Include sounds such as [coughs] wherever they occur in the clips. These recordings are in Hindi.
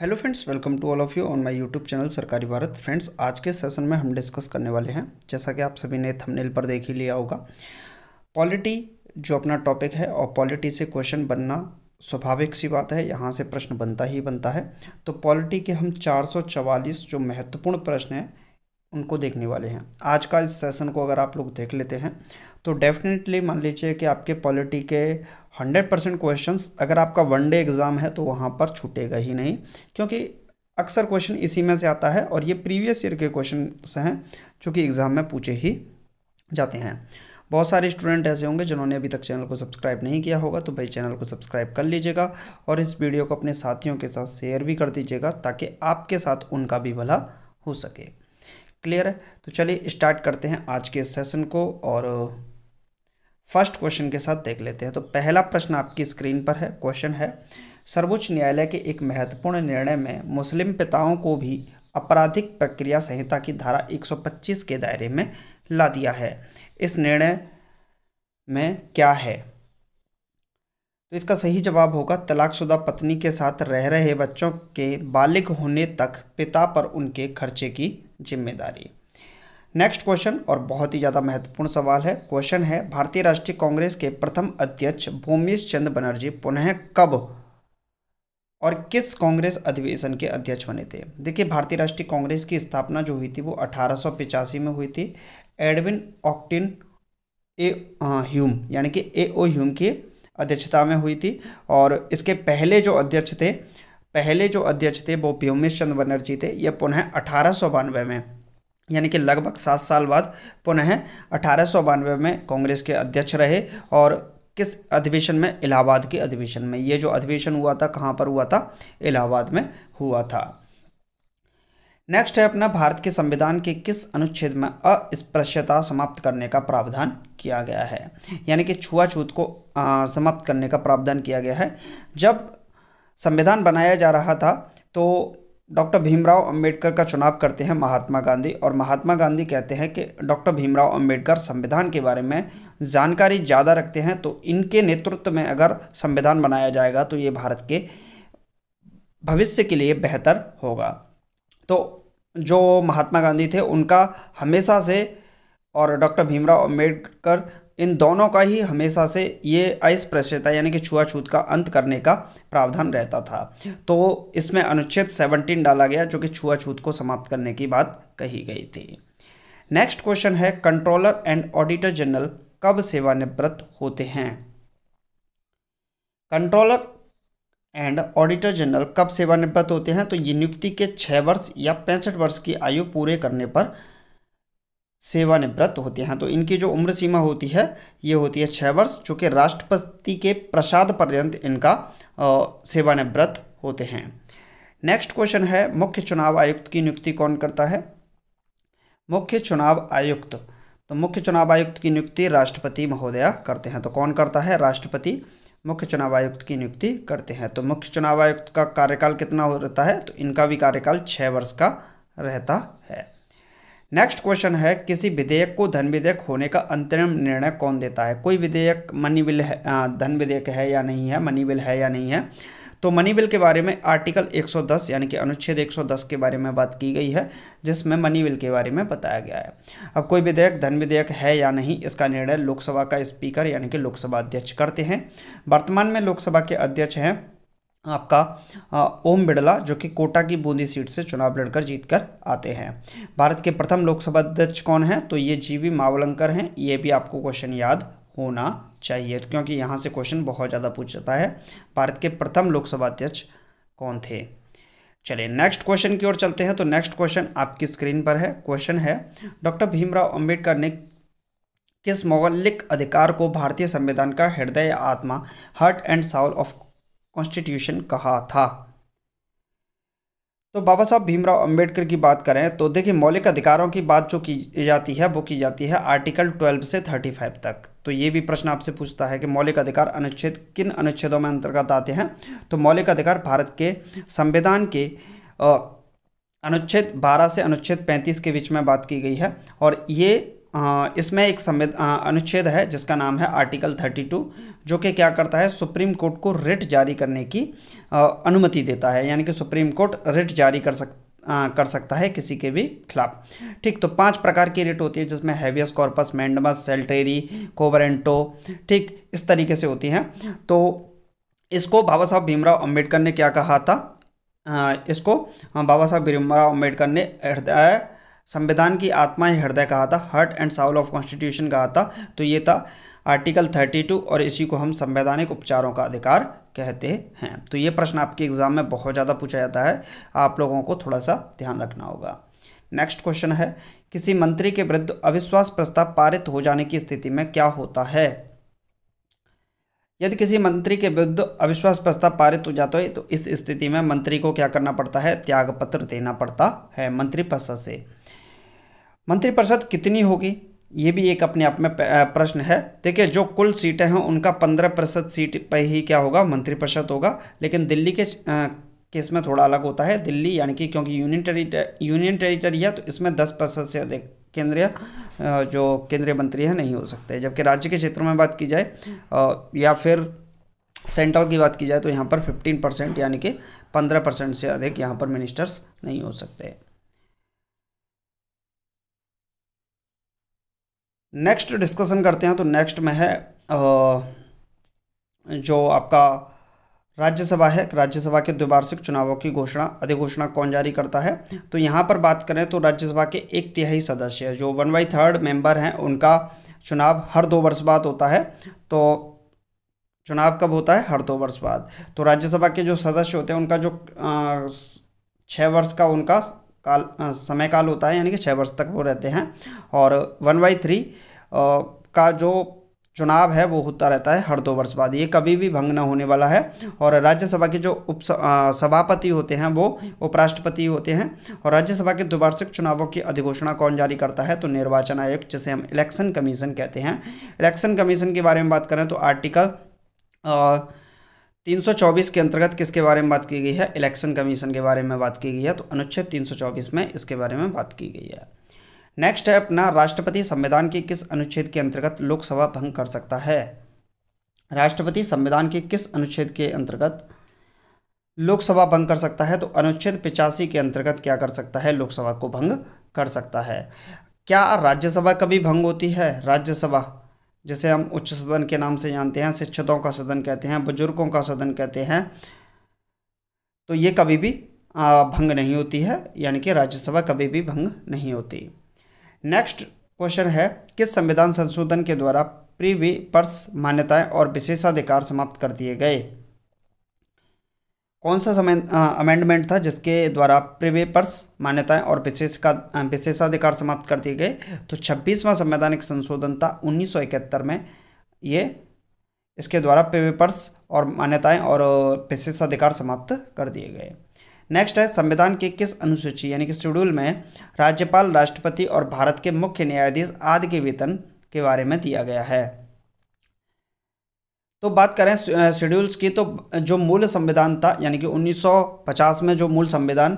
hello friends welcome to all of you on my YouTube channel सरकारी भारत फ्रेंड्स आज के सेशन में हम डिस्कस करने वाले हैं जैसा कि आप सभी ने थंबनेल पर देख ही लिया होगा पॉलिटी जो अपना टॉपिक है और पॉलिटी से क्वेश्चन बनना स्वाभाविक सी बात है यहाँ से प्रश्न बनता ही बनता है तो पॉलिटी के हम चार जो महत्वपूर्ण प्रश्न हैं उनको देखने वाले हैं आज का इस सेशन को अगर आप लोग देख लेते हैं तो डेफिनेटली मान लीजिए कि आपके पॉलिटी के हंड्रेड परसेंट क्वेश्चन अगर आपका वन डे एग्ज़ाम है तो वहाँ पर छूटेगा ही नहीं क्योंकि अक्सर क्वेश्चन इसी में से आता है और ये प्रीवियस ईयर के क्वेश्चन हैं जो कि एग्ज़ाम में पूछे ही जाते हैं बहुत सारे स्टूडेंट ऐसे होंगे जिन्होंने अभी तक चैनल को सब्सक्राइब नहीं किया होगा तो भाई चैनल को सब्सक्राइब कर लीजिएगा और इस वीडियो को अपने साथियों के साथ शेयर भी कर दीजिएगा ताकि आपके साथ उनका भी भला हो सके क्लियर है तो चलिए स्टार्ट करते हैं आज के सेशन को और फर्स्ट क्वेश्चन के साथ देख लेते हैं तो पहला प्रश्न आपकी स्क्रीन पर है क्वेश्चन है सर्वोच्च न्यायालय के एक महत्वपूर्ण निर्णय में मुस्लिम पिताओं को भी आपराधिक प्रक्रिया संहिता की धारा 125 के दायरे में ला दिया है इस निर्णय में क्या है तो इसका सही जवाब होगा तलाकशुदा पत्नी के साथ रह रहे बच्चों के बालिग होने तक पिता पर उनके खर्चे की जिम्मेदारी नेक्स्ट क्वेश्चन और बहुत ही ज़्यादा महत्वपूर्ण सवाल है क्वेश्चन है भारतीय राष्ट्रीय कांग्रेस के प्रथम अध्यक्ष भूमिश चंद्र बनर्जी पुनः कब और किस कांग्रेस अधिवेशन के अध्यक्ष बने थे देखिए भारतीय राष्ट्रीय कांग्रेस की स्थापना जो हुई थी वो अठारह में हुई थी एडविन ऑक्टिन ए हाँ, ह्यूम यानी कि ए ओ ह्यूम के अध्यक्षता में हुई थी और इसके पहले जो अध्यक्ष थे पहले जो अध्यक्ष थे वो व्योमेश चंद्र बनर्जी थे यह पुनः अठारह में यानी कि लगभग सात साल बाद पुनः अठारह में कांग्रेस के अध्यक्ष रहे और किस अधिवेशन में इलाहाबाद के अधिवेशन में ये जो अधिवेशन हुआ था कहाँ पर हुआ था इलाहाबाद में हुआ था नेक्स्ट है अपना भारत के संविधान के किस अनुच्छेद में अस्पृश्यता समाप्त करने का प्रावधान किया गया है यानी कि छुआछूत को आ, समाप्त करने का प्रावधान किया गया है जब संविधान बनाया जा रहा था तो डॉक्टर भीमराव अंबेडकर का चुनाव करते हैं महात्मा गांधी और महात्मा गांधी कहते हैं कि डॉक्टर भीमराव अंबेडकर संविधान के बारे में जानकारी ज़्यादा रखते हैं तो इनके नेतृत्व में अगर संविधान बनाया जाएगा तो ये भारत के भविष्य के लिए बेहतर होगा तो जो महात्मा गांधी थे उनका हमेशा से और डॉक्टर भीमराव अम्बेडकर इन दोनों का ही हमेशा से ये अस्पृश्यता यानी कि छुआछूत का अंत करने का प्रावधान रहता था तो इसमें अनुच्छेद 17 डाला गया जो कि छुआछूत को समाप्त करने की बात कही गई थी नेक्स्ट क्वेश्चन है कंट्रोलर एंड ऑडिटर जनरल कब सेवानिवृत्त होते हैं कंट्रोलर एंड ऑडिटर जनरल कब सेवानिवृत्त होते हैं तो ये नियुक्ति के छः वर्ष या पैंसठ वर्ष की आयु पूरे करने पर सेवानिवृत्त होते हैं तो इनकी जो उम्र सीमा होती है ये होती है छः वर्ष चूँकि राष्ट्रपति के प्रसाद पर्यंत इनका सेवानिवृत्त होते हैं नेक्स्ट क्वेश्चन है मुख्य चुनाव आयुक्त की नियुक्ति कौन करता है मुख्य चुनाव आयुक्त तो मुख्य चुनाव आयुक्त की नियुक्ति राष्ट्रपति महोदया करते हैं तो कौन करता है राष्ट्रपति मुख्य चुनाव आयुक्त की नियुक्ति करते हैं तो मुख्य चुनाव आयुक्त का कार्यकाल कितना हो रहता है तो इनका भी कार्यकाल छः वर्ष का रहता है नेक्स्ट क्वेश्चन है किसी विधेयक को धन विधेयक होने का अंतरिम निर्णय कौन देता है कोई विधेयक मनी बिल है धन विधेयक है या नहीं है मनी बिल है या नहीं है तो मनी बिल के बारे में आर्टिकल 110 यानी कि अनुच्छेद 110 के बारे में बात की गई है जिसमें मनी बिल के बारे में बताया गया है अब कोई विधेयक धन विधेयक है या नहीं इसका निर्णय लोकसभा का स्पीकर यानी कि लोकसभा अध्यक्ष करते हैं वर्तमान में लोकसभा के अध्यक्ष हैं आपका ओम बिड़ला जो कि कोटा की बूंदी सीट से चुनाव लड़कर जीतकर आते हैं भारत के प्रथम लोकसभा अध्यक्ष कौन हैं तो ये जीवी मावलंकर हैं ये भी आपको क्वेश्चन याद होना चाहिए तो क्योंकि यहाँ से क्वेश्चन बहुत ज़्यादा पूछ जाता है भारत के प्रथम लोकसभा अध्यक्ष कौन थे चलिए नेक्स्ट क्वेश्चन की ओर चलते हैं तो नेक्स्ट क्वेश्चन आपकी स्क्रीन पर है क्वेश्चन है डॉक्टर भीमराव अंबेडकर ने किस मौलिक अधिकार को भारतीय संविधान का हृदय आत्मा heart and soul of constitution कहा था तो बाबा साहब भीमराव अंबेडकर की बात करें तो देखिए मौलिक अधिकारों की बात जो की जाती है वो की जाती है आर्टिकल 12 से 35 तक तो ये भी प्रश्न आपसे पूछता है कि मौलिक अधिकार अनुच्छेद किन अनुच्छेदों में अंतर्गत आते हैं तो मौलिक अधिकार भारत के संविधान के अनुच्छेद 12 से अनुच्छेद 35 के बीच में बात की गई है और ये इसमें एक संविध अनुच्छेद है जिसका नाम है आर्टिकल 32 जो कि क्या करता है सुप्रीम कोर्ट को रिट जारी करने की अनुमति देता है यानी कि सुप्रीम कोर्ट रिट जारी कर सक आ, कर सकता है किसी के भी खिलाफ ठीक तो पांच प्रकार की रिट होती है जिसमें habeas corpus mandamus certiorari quo warranto ठीक इस तरीके से होती हैं तो इसको बाबा साहब भीमराव अम्बेडकर ने क्या कहा था आ, इसको बाबा साहब भीमराव अम्बेडकर ने हृदय संविधान की आत्मा ही हृदय कहा था heart and soul of constitution कहा था तो ये था आर्टिकल 32 और इसी को हम संवैधानिक उपचारों का अधिकार कहते हैं तो ये प्रश्न आपके एग्जाम में बहुत ज़्यादा पूछा जाता है आप लोगों को थोड़ा सा ध्यान रखना होगा नेक्स्ट क्वेश्चन है किसी मंत्री के विरुद्ध अविश्वास प्रस्ताव पारित हो जाने की स्थिति में क्या होता है यदि किसी मंत्री के विरुद्ध अविश्वास प्रस्ताव पारित हो जाता है तो इस स्थिति में मंत्री को क्या करना पड़ता है त्यागपत्र देना पड़ता है मंत्री पद से मंत्रिपरिषद कितनी होगी ये भी एक अपने आप में प्रश्न है देखिए जो कुल सीटें हैं उनका पंद्रह प्रतिशत सीट पर ही क्या होगा मंत्रिपरिषद होगा लेकिन दिल्ली के केस में थोड़ा अलग होता है दिल्ली यानी कि क्योंकि यूनियन टेरिटरी यूनियन टेरिटरी है तो इसमें दस प्रतिशत से अधिक केंद्रीय जो केंद्रीय मंत्री हैं नहीं हो सकते जबकि राज्य के क्षेत्रों में बात की जाए या फिर सेंट्रल की बात की जाए तो यहाँ पर फिफ्टीन परसेंट यानी कि पंद्रह परसेंट से अधिक यहाँ पर मिनिस्टर्स नहीं हो सकते नेक्स्ट डिस्कशन करते हैं तो नेक्स्ट में है जो आपका राज्यसभा है तो राज्यसभा के द्विवार्षिक चुनावों की घोषणा अधिघोषणा कौन जारी करता है तो यहाँ पर बात करें तो राज्यसभा के एक तिहाई सदस्य जो वन बाई थर्ड मेंबर हैं उनका चुनाव हर दो वर्ष बाद होता है तो चुनाव कब होता है हर दो वर्ष बाद तो राज्यसभा के जो सदस्य होते हैं उनका जो छः वर्ष का उनका काल समय काल होता है यानी कि छः वर्ष तक वो रहते हैं और वन बाई थ्री का जो चुनाव है वो होता रहता है हर दो वर्ष बाद ये कभी भी भंग न होने वाला है और राज्यसभा के जो उप सभापति होते हैं वो उपराष्ट्रपति होते हैं और राज्यसभा के द्विवार्षिक चुनावों की अधिघोषणा कौन जारी करता है तो निर्वाचन आयोग जिसे हम इलेक्शन कमीशन कहते हैं इलेक्शन कमीशन के बारे में बात करें तो आर्टिकल 324 के अंतर्गत किसके बारे में बात की गई है इलेक्शन कमीशन के बारे में बात की गई है तो अनुच्छेद 324 में इसके बारे में बात की गई है नेक्स्ट है अपना राष्ट्रपति संविधान के किस अनुच्छेद के अंतर्गत लोकसभा भंग कर सकता है राष्ट्रपति संविधान के किस अनुच्छेद के अंतर्गत लोकसभा भंग कर सकता है तो अनुच्छेद पिचासी के अंतर्गत क्या कर सकता है लोकसभा को भंग कर सकता है क्या राज्यसभा कभी भंग होती है राज्यसभा जैसे हम उच्च सदन के नाम से जानते हैं शिक्षितों का सदन कहते हैं बुजुर्गों का सदन कहते हैं तो ये कभी भी भंग नहीं होती है यानी कि राज्यसभा कभी भी भंग नहीं होती नेक्स्ट क्वेश्चन है किस संविधान संशोधन के द्वारा प्रीवी पर्स मान्यताएं और विशेषाधिकार समाप्त कर दिए गए कौन सा अमेंडमेंट था जिसके द्वारा प्रिवेपर्स मान्यताएं और विशेष का विशेषाधिकार समाप्त कर दिए गए तो छब्बीसवां संवैधानिक संशोधन था उन्नीस में ये इसके द्वारा प्रिवेपर्स और मान्यताएं और विशेषाधिकार समाप्त कर दिए गए नेक्स्ट है संविधान की किस अनुसूची यानी कि शेड्यूल में राज्यपाल राष्ट्रपति और भारत के मुख्य न्यायाधीश आदि के वेतन के बारे में दिया गया है तो बात करें शेड्यूल्स की तो जो मूल संविधान था यानी कि 1950 में जो मूल संविधान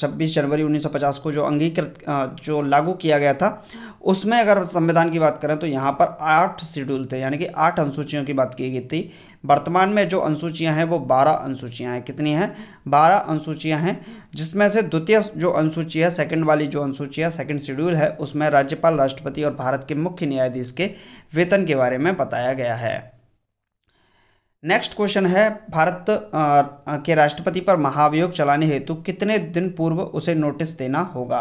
26 जनवरी 1950 को जो अंगीकृत जो लागू किया गया था उसमें अगर संविधान की बात करें तो यहाँ पर आठ शेड्यूल थे यानी कि आठ अनुसूचियों की बात की गई थी वर्तमान में जो अनुसूचियाँ हैं वो बारह अनुसूचियाँ हैं कितनी हैं बारह अनुसूचियाँ हैं जिसमें से द्वितीय जो अनुसूची है सेकेंड वाली जो अनुसूची है सेकेंड शेड्यूल है उसमें राज्यपाल राष्ट्रपति और भारत के मुख्य न्यायाधीश के वेतन के बारे में बताया गया है नेक्स्ट क्वेश्चन है भारत के राष्ट्रपति पर महाभियोग चलाने हेतु कितने दिन पूर्व उसे नोटिस देना होगा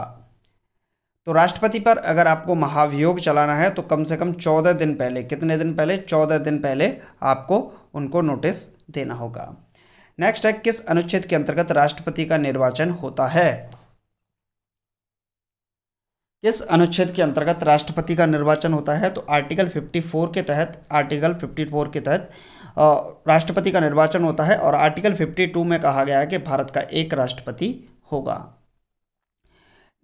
तो राष्ट्रपति पर अगर आपको महाभियोग चलाना है तो कम से कम चौदह दिन पहले कितने दिन पहले चौदह दिन पहले आपको उनको नोटिस देना होगा नेक्स्ट है किस अनुच्छेद के अंतर्गत राष्ट्रपति का निर्वाचन होता है किस अनुच्छेद के अंतर्गत राष्ट्रपति का निर्वाचन होता है तो आर्टिकल 54 के तहत आर्टिकल 54 के तहत राष्ट्रपति का निर्वाचन होता है और आर्टिकल 52 में कहा गया है कि भारत का एक राष्ट्रपति होगा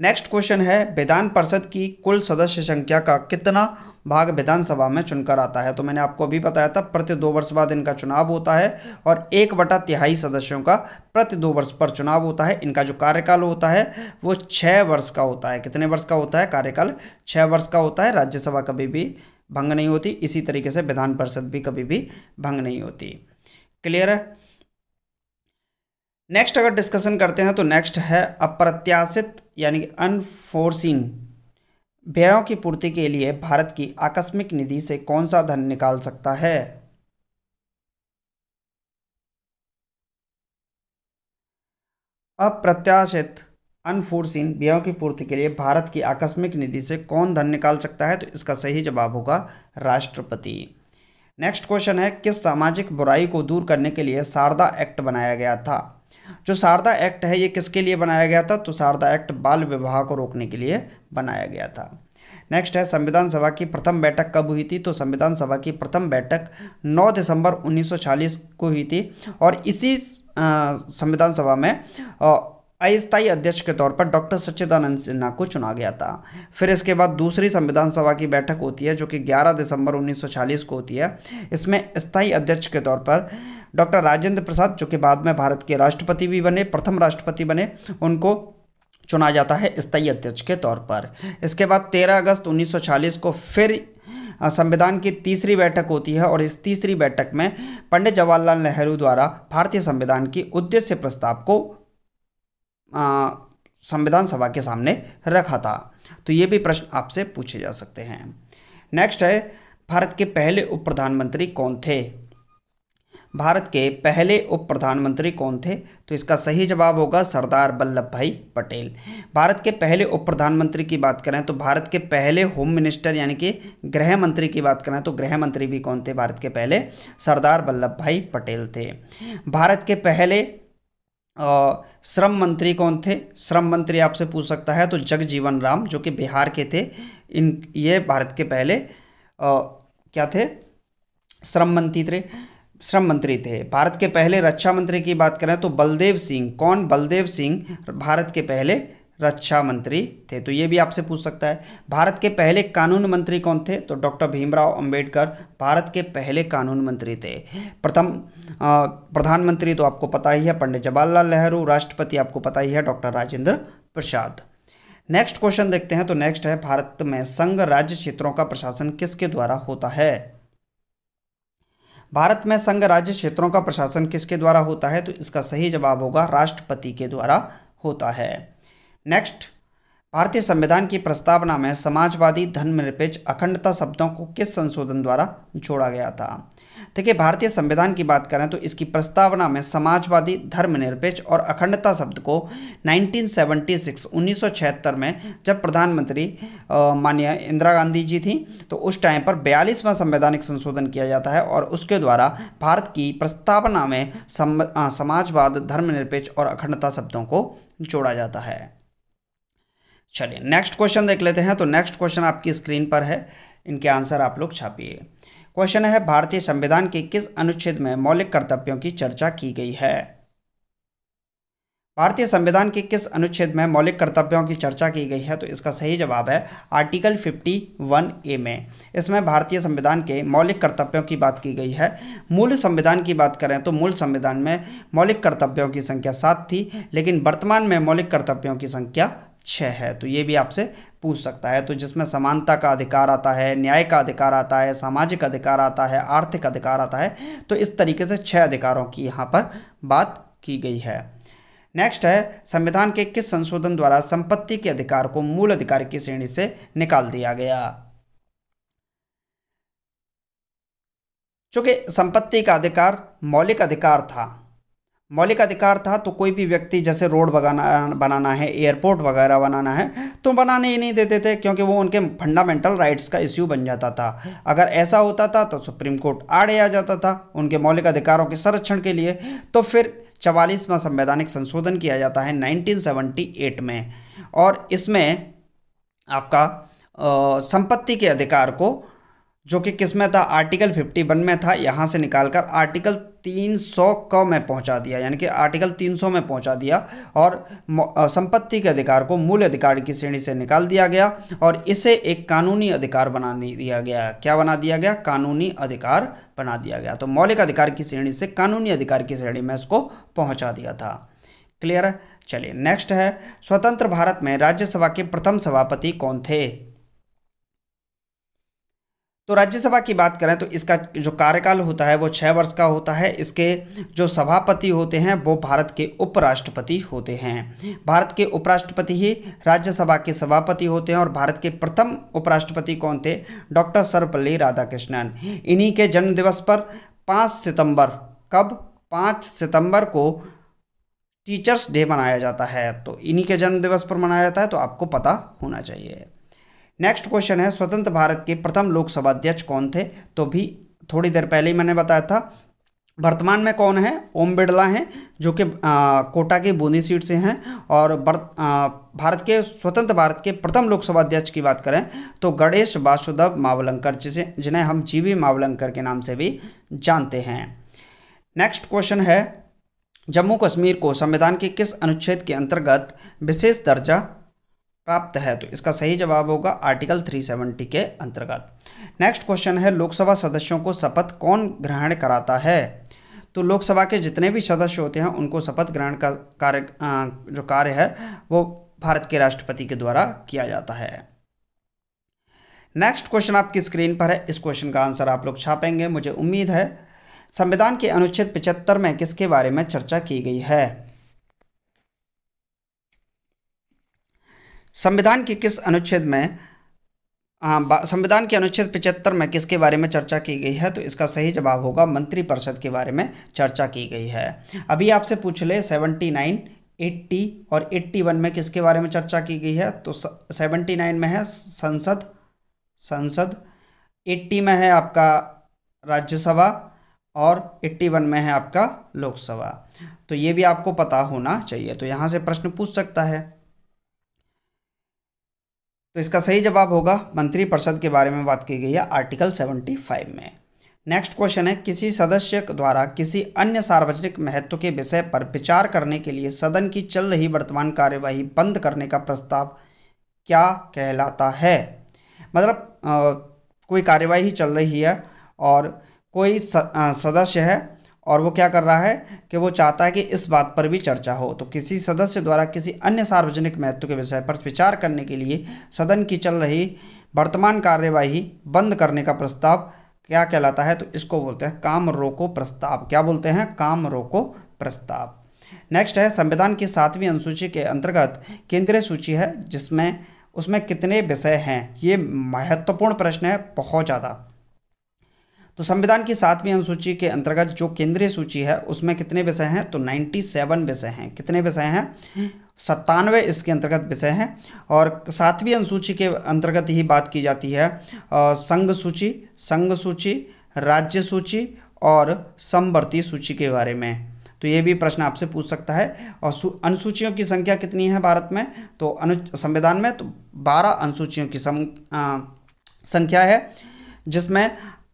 नेक्स्ट क्वेश्चन है विधान परिषद की कुल सदस्य संख्या का कितना भाग विधानसभा में चुनकर आता है तो मैंने आपको अभी बताया था प्रति दो वर्ष बाद इनका चुनाव होता है और एक बटा तिहाई सदस्यों का प्रति दो वर्ष पर चुनाव होता है इनका जो कार्यकाल होता है वो छः वर्ष का होता है कितने वर्ष का होता है कार्यकाल छः वर्ष का होता है राज्यसभा कभी भी भंग नहीं होती इसी तरीके से विधान परिषद भी कभी भी भंग नहीं होती क्लियर है नेक्स्ट अगर डिस्कशन करते हैं तो नेक्स्ट है अप्रत्याशित यानी कि अनफोर्सिन व्ययों की पूर्ति के लिए भारत की आकस्मिक निधि से कौन सा धन निकाल सकता है अप्रत्याशित अनफोर्सिन व्ययों की पूर्ति के लिए भारत की आकस्मिक निधि से कौन धन निकाल सकता है तो इसका सही जवाब होगा राष्ट्रपति नेक्स्ट क्वेश्चन है किस सामाजिक बुराई को दूर करने के लिए शारदा एक्ट बनाया गया था जो शारदा एक्ट है ये किसके लिए बनाया गया था तो शारदा एक्ट बाल विवाह को रोकने के लिए बनाया गया था नेक्स्ट है संविधान सभा की प्रथम बैठक कब हुई थी तो संविधान सभा की प्रथम बैठक 9 दिसंबर 1940 को हुई थी और इसी संविधान सभा में आ, अस्थायी अध्यक्ष के तौर पर डॉक्टर सच्चिदानंद सिन्हा को चुना गया था फिर इसके बाद दूसरी संविधान सभा की बैठक होती है जो कि 11 दिसंबर 1940 को होती है इसमें स्थायी अध्यक्ष के तौर पर डॉक्टर राजेंद्र प्रसाद जो कि बाद में भारत के राष्ट्रपति भी बने प्रथम राष्ट्रपति बने उनको चुना जाता है स्थायी अध्यक्ष के तौर पर इसके बाद तेरह अगस्त उन्नीस को फिर संविधान की तीसरी बैठक होती है और इस तीसरी बैठक में पंडित जवाहरलाल नेहरू द्वारा भारतीय संविधान की उद्देश्य प्रस्ताव को संविधान सभा के सामने रखा था तो ये भी प्रश्न आपसे पूछे जा सकते हैं नेक्स्ट है भारत के पहले उप प्रधानमंत्री कौन थे भारत के पहले उप प्रधानमंत्री कौन थे तो इसका सही जवाब होगा सरदार वल्लभ भाई पटेल भारत के पहले उप प्रधानमंत्री की बात करें तो भारत के पहले होम मिनिस्टर यानी कि गृह मंत्री की बात करें तो गृह मंत्री भी कौन थे भारत के पहले सरदार वल्लभ भाई पटेल थे भारत के पहले श्रम मंत्री कौन थे श्रम मंत्री आपसे पूछ सकता है तो जगजीवन राम जो कि बिहार के थे इन ये भारत के पहले आ, क्या थे श्रम मंत्री थे श्रम मंत्री थे भारत के पहले रक्षा मंत्री की बात करें तो बलदेव सिंह कौन बलदेव सिंह भारत के पहले रक्षा मंत्री थे तो ये भी आपसे पूछ सकता है भारत के पहले कानून मंत्री कौन थे तो डॉक्टर भीमराव अंबेडकर भारत के पहले कानून मंत्री थे प्रथम प्रधानमंत्री तो आपको पता ही है पंडित जवाहरलाल नेहरू राष्ट्रपति आपको पता ही है doctor Rajendra Prasad next question देखते हैं तो नेक्स्ट है भारत में संघ राज्य क्षेत्रों का प्रशासन किसके द्वारा होता है भारत में संघ राज्य क्षेत्रों का प्रशासन किसके द्वारा होता है तो इसका सही जवाब होगा राष्ट्रपति के द्वारा होता है नेक्स्ट भारतीय संविधान की प्रस्तावना में समाजवादी धर्मनिरपेक्ष अखंडता शब्दों को किस संशोधन द्वारा जोड़ा गया था देखिए भारतीय संविधान की बात करें तो इसकी प्रस्तावना में समाजवादी धर्मनिरपेक्ष और अखंडता शब्द को 1976 1976 में जब प्रधानमंत्री माननीय इंदिरा गांधी जी थी तो उस टाइम पर बयालीसवां संवैधानिक संशोधन किया जाता है और उसके द्वारा भारत की प्रस्तावना में सम, समाजवाद धर्मनिरपेक्ष और अखंडता शब्दों को जोड़ा जाता है चलिए नेक्स्ट क्वेश्चन देख लेते हैं तो नेक्स्ट क्वेश्चन आपकी स्क्रीन पर है इनके आंसर आप लोग छापिए क्वेश्चन है भारतीय संविधान के किस अनुच्छेद में मौलिक कर्तव्यों की चर्चा की गई है भारतीय संविधान के किस अनुच्छेद में मौलिक कर्तव्यों की चर्चा की गई है तो इसका सही जवाब है आर्टिकल 51 ए में इसमें भारतीय संविधान के मौलिक कर्तव्यों की बात की गई है मूल संविधान की बात करें तो मूल संविधान में मौलिक कर्तव्यों की संख्या सात थी लेकिन वर्तमान में मौलिक कर्तव्यों की संख्या छः है तो ये भी आपसे पूछ सकता है तो जिसमें समानता का अधिकार आता है न्याय का अधिकार आता है सामाजिक अधिकार आता है आर्थिक अधिकार आता है तो इस तरीके से छः अधिकारों की यहाँ पर बात की गई है नेक्स्ट है संविधान के किस संशोधन द्वारा संपत्ति के अधिकार को मूल अधिकार की श्रेणी से निकाल दिया गया चूंकि संपत्ति का अधिकार मौलिक अधिकार था मौलिक अधिकार था तो कोई भी व्यक्ति जैसे रोड बनाना बनाना है एयरपोर्ट वगैरह बनाना है तो बनाने ही नहीं देते थे क्योंकि वो उनके फंडामेंटल राइट्स का इश्यू बन जाता था अगर ऐसा होता था तो सुप्रीम कोर्ट आड़े आ जाता था उनके मौलिक अधिकारों के संरक्षण के लिए तो फिर चवालीसवां संवैधानिक संशोधन किया जाता है नाइनटीन में और इसमें आपका संपत्ति के अधिकार को जो कि किस में था आर्टिकल 51 में था यहाँ से निकाल कर आर्टिकल 300 क में पहुँचा दिया यानी कि आर्टिकल 300 में पहुँचा दिया और संपत्ति के अधिकार को मूल अधिकार की श्रेणी से निकाल दिया गया और इसे एक कानूनी अधिकार बना दिया गया क्या बना दिया गया कानूनी अधिकार बना दिया गया तो मौलिक अधिकार की श्रेणी से कानूनी अधिकार की श्रेणी में इसको पहुँचा दिया था क्लियर है चलिए नेक्स्ट है स्वतंत्र भारत में राज्यसभा के प्रथम सभापति कौन थे तो राज्यसभा की बात करें तो इसका जो कार्यकाल होता है वो छः वर्ष का होता है इसके जो सभापति होते हैं वो भारत के उपराष्ट्रपति होते हैं भारत के उपराष्ट्रपति ही राज्यसभा के सभापति होते हैं और भारत के प्रथम उपराष्ट्रपति कौन थे डॉक्टर सर्वपल्ली राधाकृष्णन इन्हीं के जन्मदिवस पर पाँच सितंबर कब पाँच सितंबर को टीचर्स डे मनाया जाता है तो इन्हीं के जन्मदिवस पर मनाया जाता है तो आपको पता होना चाहिए नेक्स्ट क्वेश्चन है स्वतंत्र भारत के प्रथम लोकसभा अध्यक्ष कौन थे तो भी थोड़ी देर पहले ही मैंने बताया था वर्तमान में कौन है ओम बिड़ला हैं जो कि कोटा के बूंदी सीट से हैं और आ, भारत के स्वतंत्र भारत के प्रथम लोकसभा अध्यक्ष की बात करें तो गणेश वासुदेव मावलंकर जिसे जिन्हें हम जीवी मावलंकर के नाम से भी जानते हैं नेक्स्ट क्वेश्चन है जम्मू कश्मीर को संविधान के किस अनुच्छेद के अंतर्गत विशेष दर्जा प्राप्त है तो इसका सही जवाब होगा आर्टिकल 370 के अंतर्गत नेक्स्ट क्वेश्चन है लोकसभा सदस्यों को शपथ कौन ग्रहण कराता है तो लोकसभा के जितने भी सदस्य होते हैं उनको शपथ ग्रहण का कार्य जो कार्य है वो भारत के राष्ट्रपति के द्वारा किया जाता है नेक्स्ट क्वेश्चन आपकी स्क्रीन पर है इस क्वेश्चन का आंसर आप लोग छापेंगे मुझे उम्मीद है संविधान के अनुच्छेद पिछहत्तर में किसके बारे में चर्चा की गई है संविधान के किस अनुच्छेद में हाँ संविधान के अनुच्छेद पिचहत्तर में किसके बारे में चर्चा की गई है तो इसका सही जवाब होगा मंत्रिपरिषद के बारे में चर्चा की गई है अभी आपसे पूछ ले सेवेंटी नाइन एट्टी और एट्टी वन में किसके बारे में चर्चा की गई है तो सेवेंटी नाइन में है संसद संसद एट्टी में है आपका राज्यसभा और एट्टी वन में है आपका लोकसभा तो ये भी आपको पता होना चाहिए तो यहाँ से प्रश्न पूछ सकता है तो इसका सही जवाब होगा मंत्रिपरिषद के बारे में बात की गई है आर्टिकल 75 में नेक्स्ट क्वेश्चन है किसी सदस्य द्वारा किसी अन्य सार्वजनिक महत्व के विषय पर विचार करने के लिए सदन की चल रही वर्तमान कार्यवाही बंद करने का प्रस्ताव क्या कहलाता है मतलब आ, कोई कार्यवाही चल रही है और कोई सदस्य है और वो क्या कर रहा है कि वो चाहता है कि इस बात पर भी चर्चा हो तो किसी सदस्य द्वारा किसी अन्य सार्वजनिक महत्व के विषय पर विचार करने के लिए सदन की चल रही वर्तमान कार्यवाही बंद करने का प्रस्ताव क्या कहलाता है तो इसको बोलते हैं काम रोको प्रस्ताव क्या बोलते हैं काम रोको प्रस्ताव नेक्स्ट है संविधान की सातवीं अनुसूची के अंतर्गत केंद्रीय सूची है जिसमें उसमें कितने विषय हैं ये महत्वपूर्ण प्रश्न है बहुत ज़्यादा तो संविधान की सातवीं अनुसूची के अंतर्गत जो केंद्रीय सूची है उसमें कितने विषय हैं तो 97 विषय हैं कितने विषय हैं सत्तानवे इसके अंतर्गत विषय हैं और सातवीं अनुसूची के अंतर्गत ही बात की जाती है संघ सूची संघ सूची राज्य सूची और समवर्ती सूची के बारे में तो ये भी प्रश्न आपसे पूछ सकता है और अनुसूचियों की संख्या कितनी है भारत में तो अनु संविधान में तो बारह अनुसूचियों की सं, आ, संख्या है जिसमें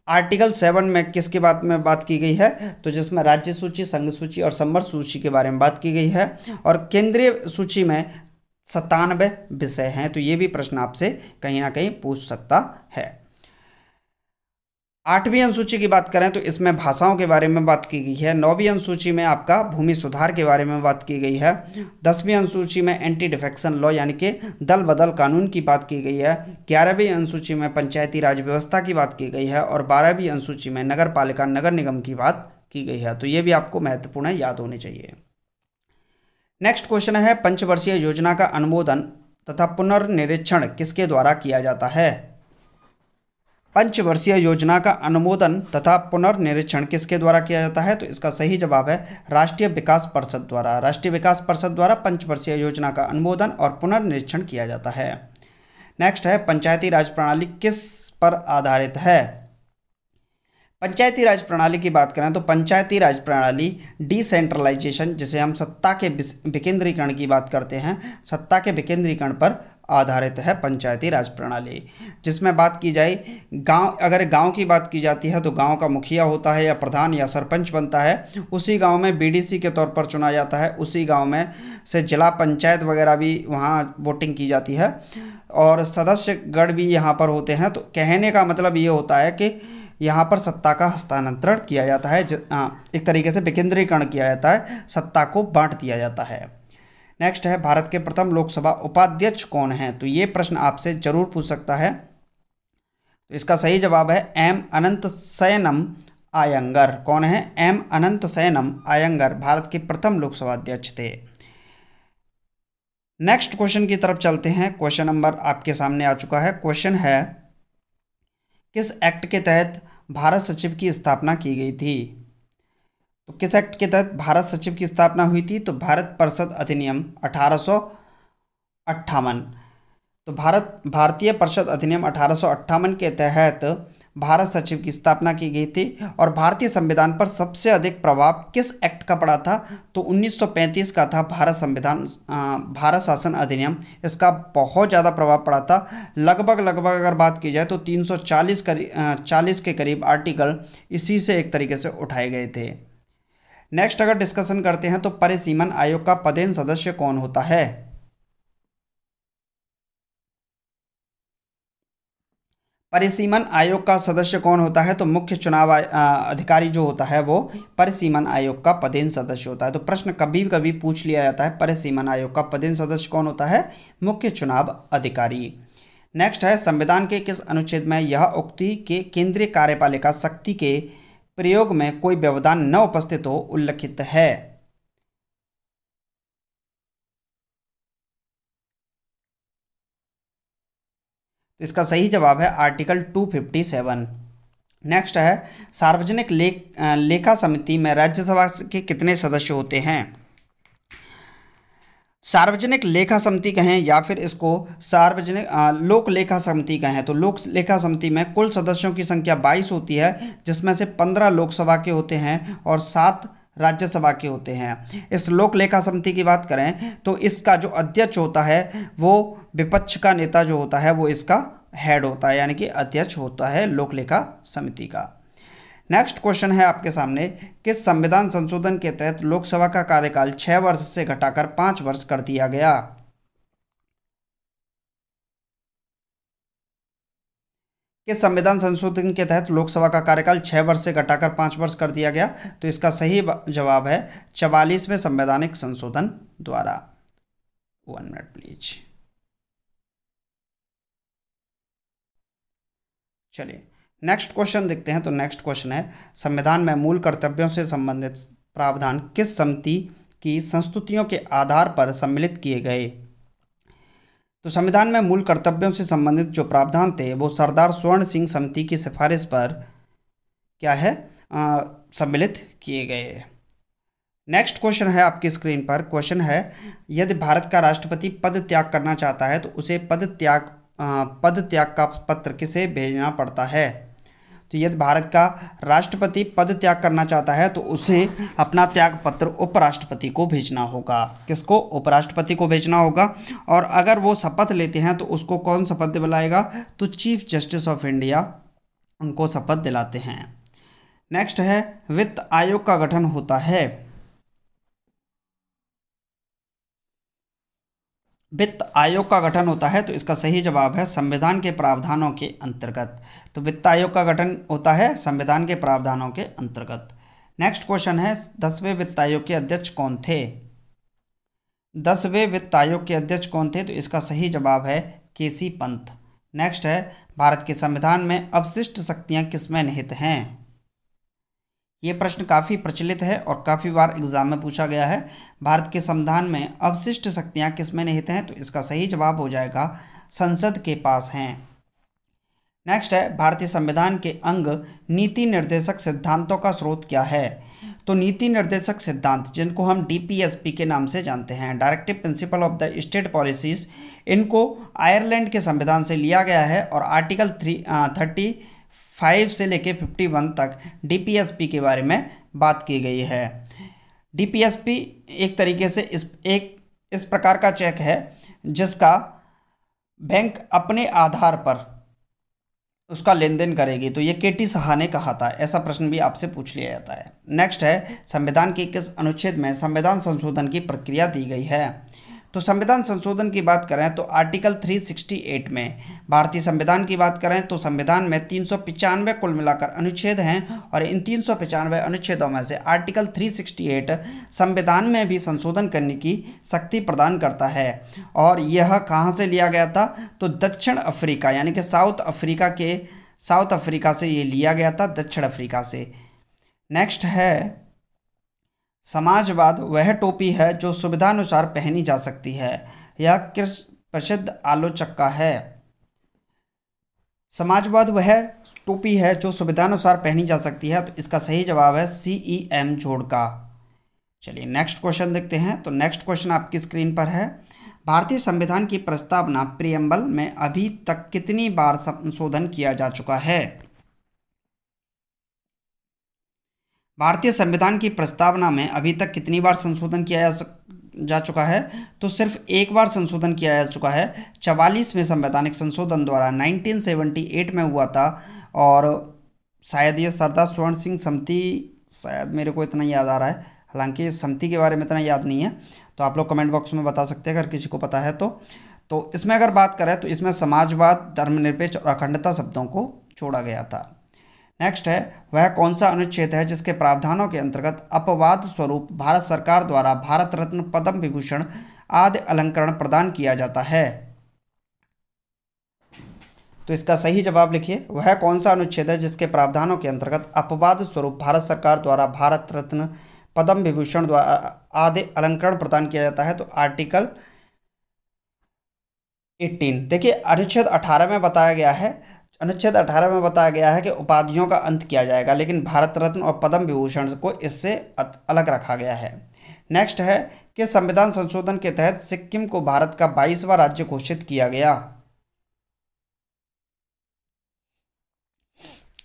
आर्टिकल सेवन में किसके बात में बात की गई है तो जिसमें राज्य सूची संघ सूची और संवर्ग सूची के बारे में बात की गई है और केंद्रीय सूची में सत्तानवे विषय हैं तो ये भी प्रश्न आपसे कहीं ना कहीं पूछ सकता है आठवीं अनुसूची की बात करें तो इसमें भाषाओं के बारे में बात की गई है नौवीं अनुसूची में आपका भूमि सुधार के बारे में बात की गई है दसवीं अनुसूची में एंटी डिफेक्शन लॉ यानी कि दल बदल कानून की बात की गई है ग्यारहवीं अनुसूची में पंचायती राज व्यवस्था की बात की गई है और बारहवीं अनुसूची में नगर पालिका नगर निगम की बात की गई है तो ये भी आपको महत्वपूर्ण याद होने चाहिए नेक्स्ट क्वेश्चन है पंचवर्षीय योजना का अनुमोदन तथा पुनर्निरीक्षण किसके द्वारा किया जाता है पंचवर्षीय योजना का अनुमोदन तथा पुनर्निरीक्षण किसके द्वारा किया जाता है तो इसका सही जवाब है राष्ट्रीय विकास परिषद द्वारा राष्ट्रीय विकास परिषद द्वारा पंचवर्षीय योजना का अनुमोदन और पुनर्निरीक्षण किया जाता है नेक्स्ट है पंचायती राज प्रणाली किस पर आधारित है पंचायती राज प्रणाली की बात करें तो पंचायती राज प्रणाली डिसेंट्रलाइजेशन जिसे हम सत्ता के विकेंद्रीकरण की बात करते हैं सत्ता के विकेंद्रीकरण पर आधारित है पंचायती राज प्रणाली जिसमें बात की जाए गांव अगर गांव की बात की जाती है तो गांव का मुखिया होता है या प्रधान या सरपंच बनता है उसी गांव में बीडीसी के तौर पर चुना जाता है उसी गांव में से जिला पंचायत वगैरह भी वहाँ वोटिंग की जाती है और सदस्यगढ़ भी यहाँ पर होते हैं तो कहने का मतलब ये होता है कि यहाँ पर सत्ता का हस्तांतरण किया जाता है हाँ एक तरीके से विकेंद्रीकरण किया जाता है सत्ता को बांट दिया जाता है नेक्स्ट है भारत के प्रथम लोकसभा उपाध्यक्ष कौन है तो ये प्रश्न आपसे जरूर पूछ सकता है तो इसका सही जवाब है एम अनंत सैनम आयंगर कौन है एम अनंत सैनम आयंगर भारत के प्रथम लोकसभा अध्यक्ष थे नेक्स्ट क्वेश्चन की तरफ चलते हैं क्वेश्चन नंबर आपके सामने आ चुका है क्वेश्चन है किस एक्ट के तहत भारत सचिव की स्थापना की गई थी तो किस एक्ट के तहत भारत सचिव की स्थापना हुई थी तो भारत परिषद अधिनियम अठारह तो भारत भारतीय परिषद अधिनियम अठारह के तहत भारत सचिव की स्थापना की गई थी और भारतीय संविधान पर सबसे अधिक प्रभाव किस एक्ट का पड़ा था तो 1935 का था भारत संविधान भारत शासन अधिनियम इसका बहुत ज़्यादा प्रभाव पड़ा था लगभग लगभग अगर बात की जाए तो 340 करीब चालीस के करीब आर्टिकल इसी से एक तरीके से उठाए गए थे नेक्स्ट अगर डिस्कशन करते हैं तो परिसीमन आयोग का पदेन सदस्य कौन होता है परिसीमन आयोग का सदस्य कौन होता है तो मुख्य चुनाव अधिकारी जो होता है वो परिसीमन आयोग का पदेन सदस्य होता है तो प्रश्न कभी कभी पूछ लिया जाता है परिसीमन आयोग का पदेन सदस्य कौन होता है मुख्य चुनाव अधिकारी नेक्स्ट है संविधान के किस अनुच्छेद में यह उक्ति के केंद्रीय कार्यपालिका शक्ति के प्रयोग में कोई व्यवधान न उपस्थित हो उल्लिखित है तो इसका सही जवाब है आर्टिकल 257 नेक्स्ट है सार्वजनिक लेख लेखा समिति में राज्यसभा के कितने सदस्य होते हैं सार्वजनिक लेखा समिति कहें या फिर इसको सार्वजनिक लोक लेखा समिति कहें तो लोक लेखा समिति में कुल सदस्यों की संख्या 22 होती है जिसमें से 15 लोकसभा के होते हैं और सात राज्यसभा के होते हैं इस लोक लेखा समिति की बात करें तो इसका जो अध्यक्ष होता है वो विपक्ष का नेता जो होता है वो इसका हेड होता है यानी कि अध्यक्ष होता है लोक लेखा समिति का नेक्स्ट क्वेश्चन है आपके सामने किस संविधान संशोधन के तहत लोकसभा का कार्यकाल छह वर्ष से घटाकर पांच वर्ष कर दिया गया किस संविधान संशोधन के तहत लोकसभा का कार्यकाल छह वर्ष से घटाकर पांच वर्ष कर दिया गया तो इसका सही जवाब है चवालीसवें संवैधानिक संशोधन द्वारा वन मिनट प्लीज चलिए नेक्स्ट क्वेश्चन देखते हैं तो नेक्स्ट क्वेश्चन है संविधान में मूल कर्तव्यों से संबंधित प्रावधान किस समिति की संस्तुतियों के आधार पर सम्मिलित किए गए तो संविधान में मूल कर्तव्यों से संबंधित जो प्रावधान थे वो सरदार स्वर्ण सिंह समिति की सिफारिश पर क्या है आ, सम्मिलित किए गए नेक्स्ट क्वेश्चन है आपकी स्क्रीन पर क्वेश्चन है यदि भारत का राष्ट्रपति पद त्याग करना चाहता है तो उसे पद त्याग पद त्याग का पत्र किसे भेजना पड़ता है तो यदि भारत का राष्ट्रपति पद त्याग करना चाहता है तो उसे अपना त्याग पत्र उपराष्ट्रपति को भेजना होगा किसको उपराष्ट्रपति को भेजना होगा और अगर वो शपथ लेते हैं तो उसको कौन शपथ दिलाएगा तो चीफ जस्टिस ऑफ इंडिया उनको शपथ दिलाते हैं नेक्स्ट है वित्त आयोग का गठन होता है वित्त आयोग का गठन होता है तो इसका सही जवाब है संविधान के प्रावधानों के अंतर्गत तो वित्त आयोग का गठन होता है संविधान के प्रावधानों के अंतर्गत नेक्स्ट क्वेश्चन है दसवें वित्त आयोग के अध्यक्ष कौन थे दसवें वित्त आयोग के अध्यक्ष कौन थे तो इसका सही जवाब है के सी पंत नेक्स्ट है भारत के संविधान में अवशिष्ट शक्तियाँ किसमें निहित हैं ये प्रश्न काफ़ी प्रचलित है और काफ़ी बार एग्जाम में पूछा गया है भारत के संविधान में अवशिष्ट शक्तियाँ किसमें निहित हैं तो इसका सही जवाब हो जाएगा संसद के पास हैं नेक्स्ट है भारतीय संविधान के अंग नीति निर्देशक सिद्धांतों का स्रोत क्या है तो नीति निर्देशक सिद्धांत जिनको हम डी के नाम से जानते हैं directive principle of the state policies इनको आयरलैंड के संविधान से लिया गया है और आर्टिकल थ्री थर्टी फाइव से लेकर फिफ्टी वन तक डी के बारे में बात की गई है डी एक तरीके से इस एक इस प्रकार का चेक है जिसका बैंक अपने आधार पर उसका लेन देन करेगी तो ये के टी सहा ने कहा था ऐसा प्रश्न भी आपसे पूछ लिया जाता है नेक्स्ट है संविधान के किस अनुच्छेद में संविधान संशोधन की प्रक्रिया दी गई है तो संविधान संशोधन की बात करें तो आर्टिकल 368 में भारतीय संविधान की बात करें तो संविधान में तीन कुल मिलाकर अनुच्छेद हैं और इन तीन अनुच्छेदों में से आर्टिकल 368 संविधान में भी संशोधन करने की शक्ति प्रदान करता है और यह कहाँ से लिया गया था तो दक्षिण अफ्रीका यानी कि साउथ अफ्रीका के साउथ अफ्रीका से ये लिया गया था दक्षिण अफ्रीका से नेक्स्ट है समाजवाद वह टोपी है जो सुविधानुसार पहनी जा सकती है यह कृष प्रसिद्ध आलोचक का है समाजवाद वह टोपी है जो सुविधानुसार पहनी जा सकती है तो इसका सही जवाब है सी ई एम जोड़ का चलिए नेक्स्ट क्वेश्चन देखते हैं तो नेक्स्ट क्वेश्चन आपकी स्क्रीन पर है भारतीय संविधान की प्रस्तावना प्रियम्बल में अभी तक कितनी बार संशोधन किया जा चुका है भारतीय संविधान की प्रस्तावना में अभी तक कितनी बार संशोधन किया जा सक जा चुका है तो सिर्फ एक बार संशोधन किया जा चुका है चवालीसवें संवैधानिक संशोधन द्वारा 1978 में हुआ था और शायद ये सरदार स्वर्ण सिंह समिति शायद मेरे को इतना याद आ रहा है हालांकि इस समिति के बारे में इतना याद नहीं है तो आप लोग कमेंट बॉक्स में बता सकते हैं अगर किसी को पता है तो तो इसमें अगर बात करें तो इसमें समाजवाद धर्मनिरपेक्ष और अखंडता शब्दों को छोड़ा गया था नेक्स्ट है वह कौन सा अनुच्छेद है जिसके प्रावधानों के अंतर्गत अपवाद स्वरूप भारत सरकार द्वारा भारत रत्न पद्म विभूषण आदि अलंकरण प्रदान किया जाता है तो इसका सही जवाब लिखिए वह कौन सा अनुच्छेद है जिसके प्रावधानों के अंतर्गत अपवाद स्वरूप भारत सरकार द्वारा भारत रत्न पद्म विभूषण द्वारा आदि अलंकरण प्रदान किया जाता है तो आर्टिकल 18 देखिए अनुच्छेद 18 में बताया गया है अनुच्छेद 18 में बताया गया है कि उपाधियों का अंत किया जाएगा लेकिन भारत रत्न और पद्म विभूषण को इससे अलग रखा गया है नेक्स्ट है कि संविधान संशोधन के तहत सिक्किम को भारत का बाईसवां राज्य घोषित किया गया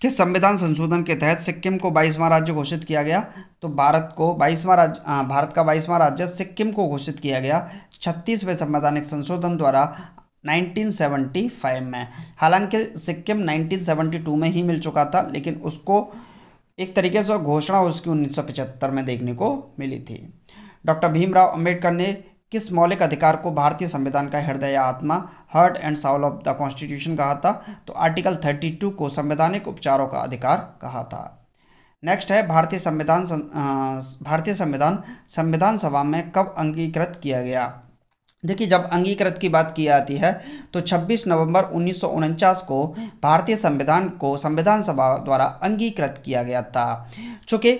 कि संविधान संशोधन के तहत सिक्किम को बाईसवां राज्य घोषित किया गया तो भारत को बाईसवां राज्य भारत का बाईसवां राज्य सिक्किम को घोषित किया गया छत्तीसवें संवैधानिक संशोधन द्वारा 1975 में हालांकि सिक्किम 1972 में ही मिल चुका था लेकिन उसको एक तरीके से घोषणा उसकी 1975 में देखने को मिली थी डॉक्टर भीमराव अंबेडकर ने किस मौलिक अधिकार को भारतीय संविधान का हृदय या आत्मा heart and soul of the constitution कहा था तो आर्टिकल 32 को संवैधानिक उपचारों का अधिकार कहा था नेक्स्ट है भारतीय संविधान भारतीय संविधान संविधान सभा में कब अंगीकृत किया गया देखिए जब अंगीकृत की बात की जाती है तो 26 नवंबर उन्नीस को भारतीय संविधान को संविधान सभा द्वारा अंगीकृत किया गया था चूँकि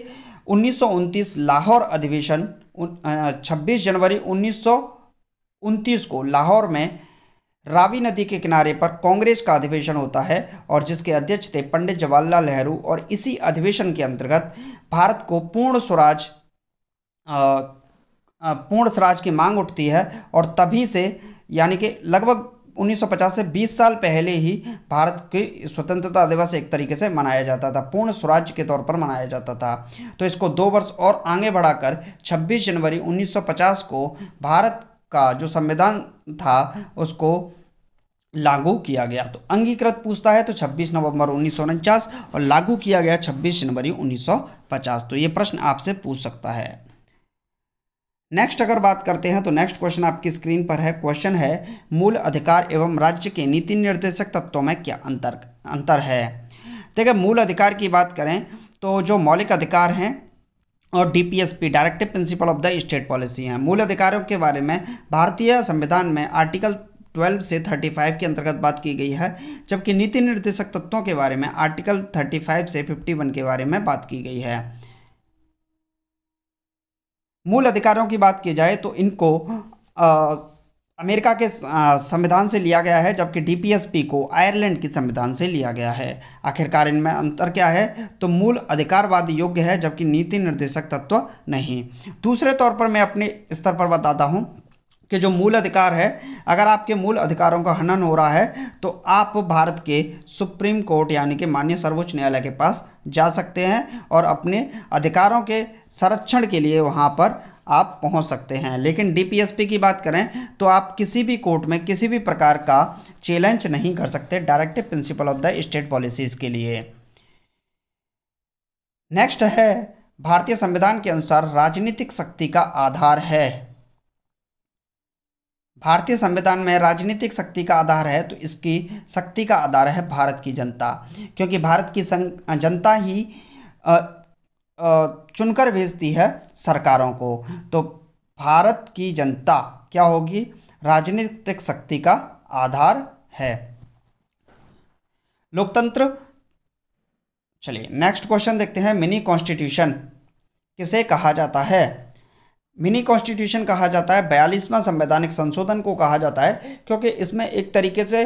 उन्नीस लाहौर अधिवेशन 26 जनवरी उन्नीस को लाहौर में रावी नदी के किनारे पर कांग्रेस का अधिवेशन होता है और जिसके अध्यक्ष थे पंडित जवाहरलाल नेहरू और इसी अधिवेशन के अंतर्गत भारत को पूर्ण स्वराज पूर्ण स्वराज की मांग उठती है और तभी से यानी कि लगभग 1950 से 20 साल पहले ही भारत के स्वतंत्रता दिवस एक तरीके से मनाया जाता था पूर्ण स्वराज के तौर पर मनाया जाता था तो इसको दो वर्ष और आगे बढ़ाकर 26 जनवरी 1950 को भारत का जो संविधान था उसको लागू किया गया तो अंगीकृत पूछता है तो 26 नवंबर उन्नीस और लागू किया गया 26 जनवरी 1950 तो ये प्रश्न आपसे पूछ सकता है नेक्स्ट अगर बात करते हैं तो नेक्स्ट क्वेश्चन आपकी स्क्रीन पर है क्वेश्चन है मूल अधिकार एवं राज्य के नीति निर्देशक तत्वों में क्या अंतर अंतर है देखिए मूल अधिकार की बात करें तो जो मौलिक अधिकार हैं और DPSP directive principle of the state policy हैं मूल अधिकारों के बारे में भारतीय संविधान में आर्टिकल 12 से 35 के अंतर्गत बात की गई है जबकि नीति निर्देशक तत्वों के बारे में आर्टिकल 35 से 51 के बारे में बात की गई है मूल अधिकारों की बात की जाए तो इनको आ, अमेरिका के संविधान से लिया गया है जबकि डीपीएसपी को आयरलैंड की संविधान से लिया गया है आखिरकार इनमें अंतर क्या है तो मूल अधिकारवाद योग्य है जबकि नीति निर्देशक तत्व नहीं दूसरे तौर पर मैं अपने स्तर पर बताता हूँ के जो मूल अधिकार है अगर आपके मूल अधिकारों का हनन हो रहा है तो आप भारत के सुप्रीम कोर्ट यानी कि माननीय सर्वोच्च न्यायालय के पास जा सकते हैं और अपने अधिकारों के संरक्षण के लिए वहाँ पर आप पहुंच सकते हैं लेकिन डीपीएसपी की बात करें तो आप किसी भी कोर्ट में किसी भी प्रकार का चैलेंज नहीं कर सकते directive principle of the state policies के लिए नेक्स्ट है भारतीय संविधान के अनुसार राजनीतिक शक्ति का आधार है भारतीय संविधान में राजनीतिक शक्ति का आधार है तो इसकी शक्ति का आधार है भारत की जनता क्योंकि भारत की जनता ही चुनकर भेजती है सरकारों को तो भारत की जनता क्या होगी राजनीतिक शक्ति का आधार है लोकतंत्र चलिए नेक्स्ट क्वेश्चन देखते हैं मिनी कॉन्स्टिट्यूशन किसे कहा जाता है मिनी कॉन्स्टिट्यूशन कहा जाता है बयालीसवां संवैधानिक संशोधन को कहा जाता है क्योंकि इसमें एक तरीके से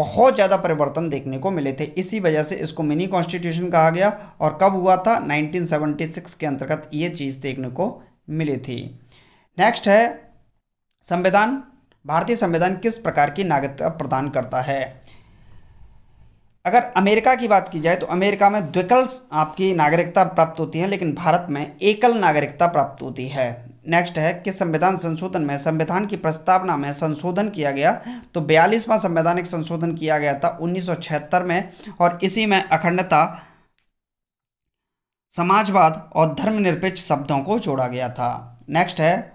बहुत ज़्यादा परिवर्तन देखने को मिले थे इसी वजह से इसको मिनी कॉन्स्टिट्यूशन कहा गया और कब हुआ था 1976 के अंतर्गत ये चीज़ देखने को मिली थी नेक्स्ट है संविधान भारतीय संविधान किस प्रकार की नागरिकता प्रदान करता है अगर अमेरिका की बात की जाए तो अमेरिका में द्विकल आपकी नागरिकता प्राप्त होती है लेकिन भारत में एकल नागरिकता प्राप्त होती है नेक्स्ट है कि संविधान संशोधन में संविधान की प्रस्तावना में संशोधन किया गया तो बयालीसवां संवैधानिक संशोधन किया गया था उन्नीस में और इसी में अखंडता समाजवाद और धर्मनिरपेक्ष शब्दों को जोड़ा गया था नेक्स्ट है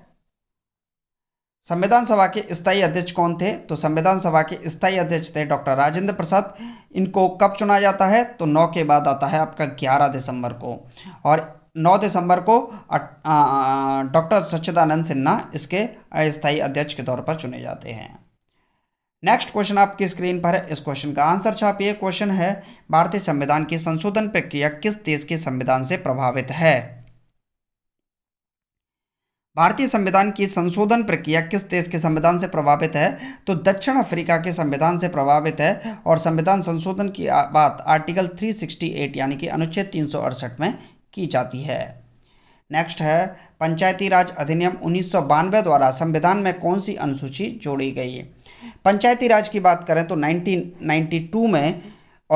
संविधान सभा के स्थायी अध्यक्ष कौन थे तो संविधान सभा के स्थायी अध्यक्ष थे डॉक्टर राजेंद्र प्रसाद इनको कब चुना जाता है तो नौ के बाद आता है आपका ग्यारह दिसंबर को और नौ दिसंबर को डॉक्टर सच्चिदानंद सिन्हा इसके स्थायी अध्यक्ष के तौर पर चुने जाते हैं नेक्स्ट क्वेश्चन आपकी स्क्रीन पर है इस क्वेश्चन का आंसर छापिए क्वेश्चन है भारतीय संविधान की संशोधन प्रक्रिया किस देश के संविधान से प्रभावित है भारतीय संविधान की संशोधन प्रक्रिया किस देश के संविधान से प्रभावित है तो दक्षिण अफ्रीका के संविधान से प्रभावित है और संविधान संशोधन की बात आर्टिकल 368 यानी कि अनुच्छेद तीन में की जाती है नेक्स्ट है पंचायती राज अधिनियम उन्नीस द्वारा संविधान में कौन सी अनुसूची जोड़ी गई पंचायती राज की बात करें तो 1992 में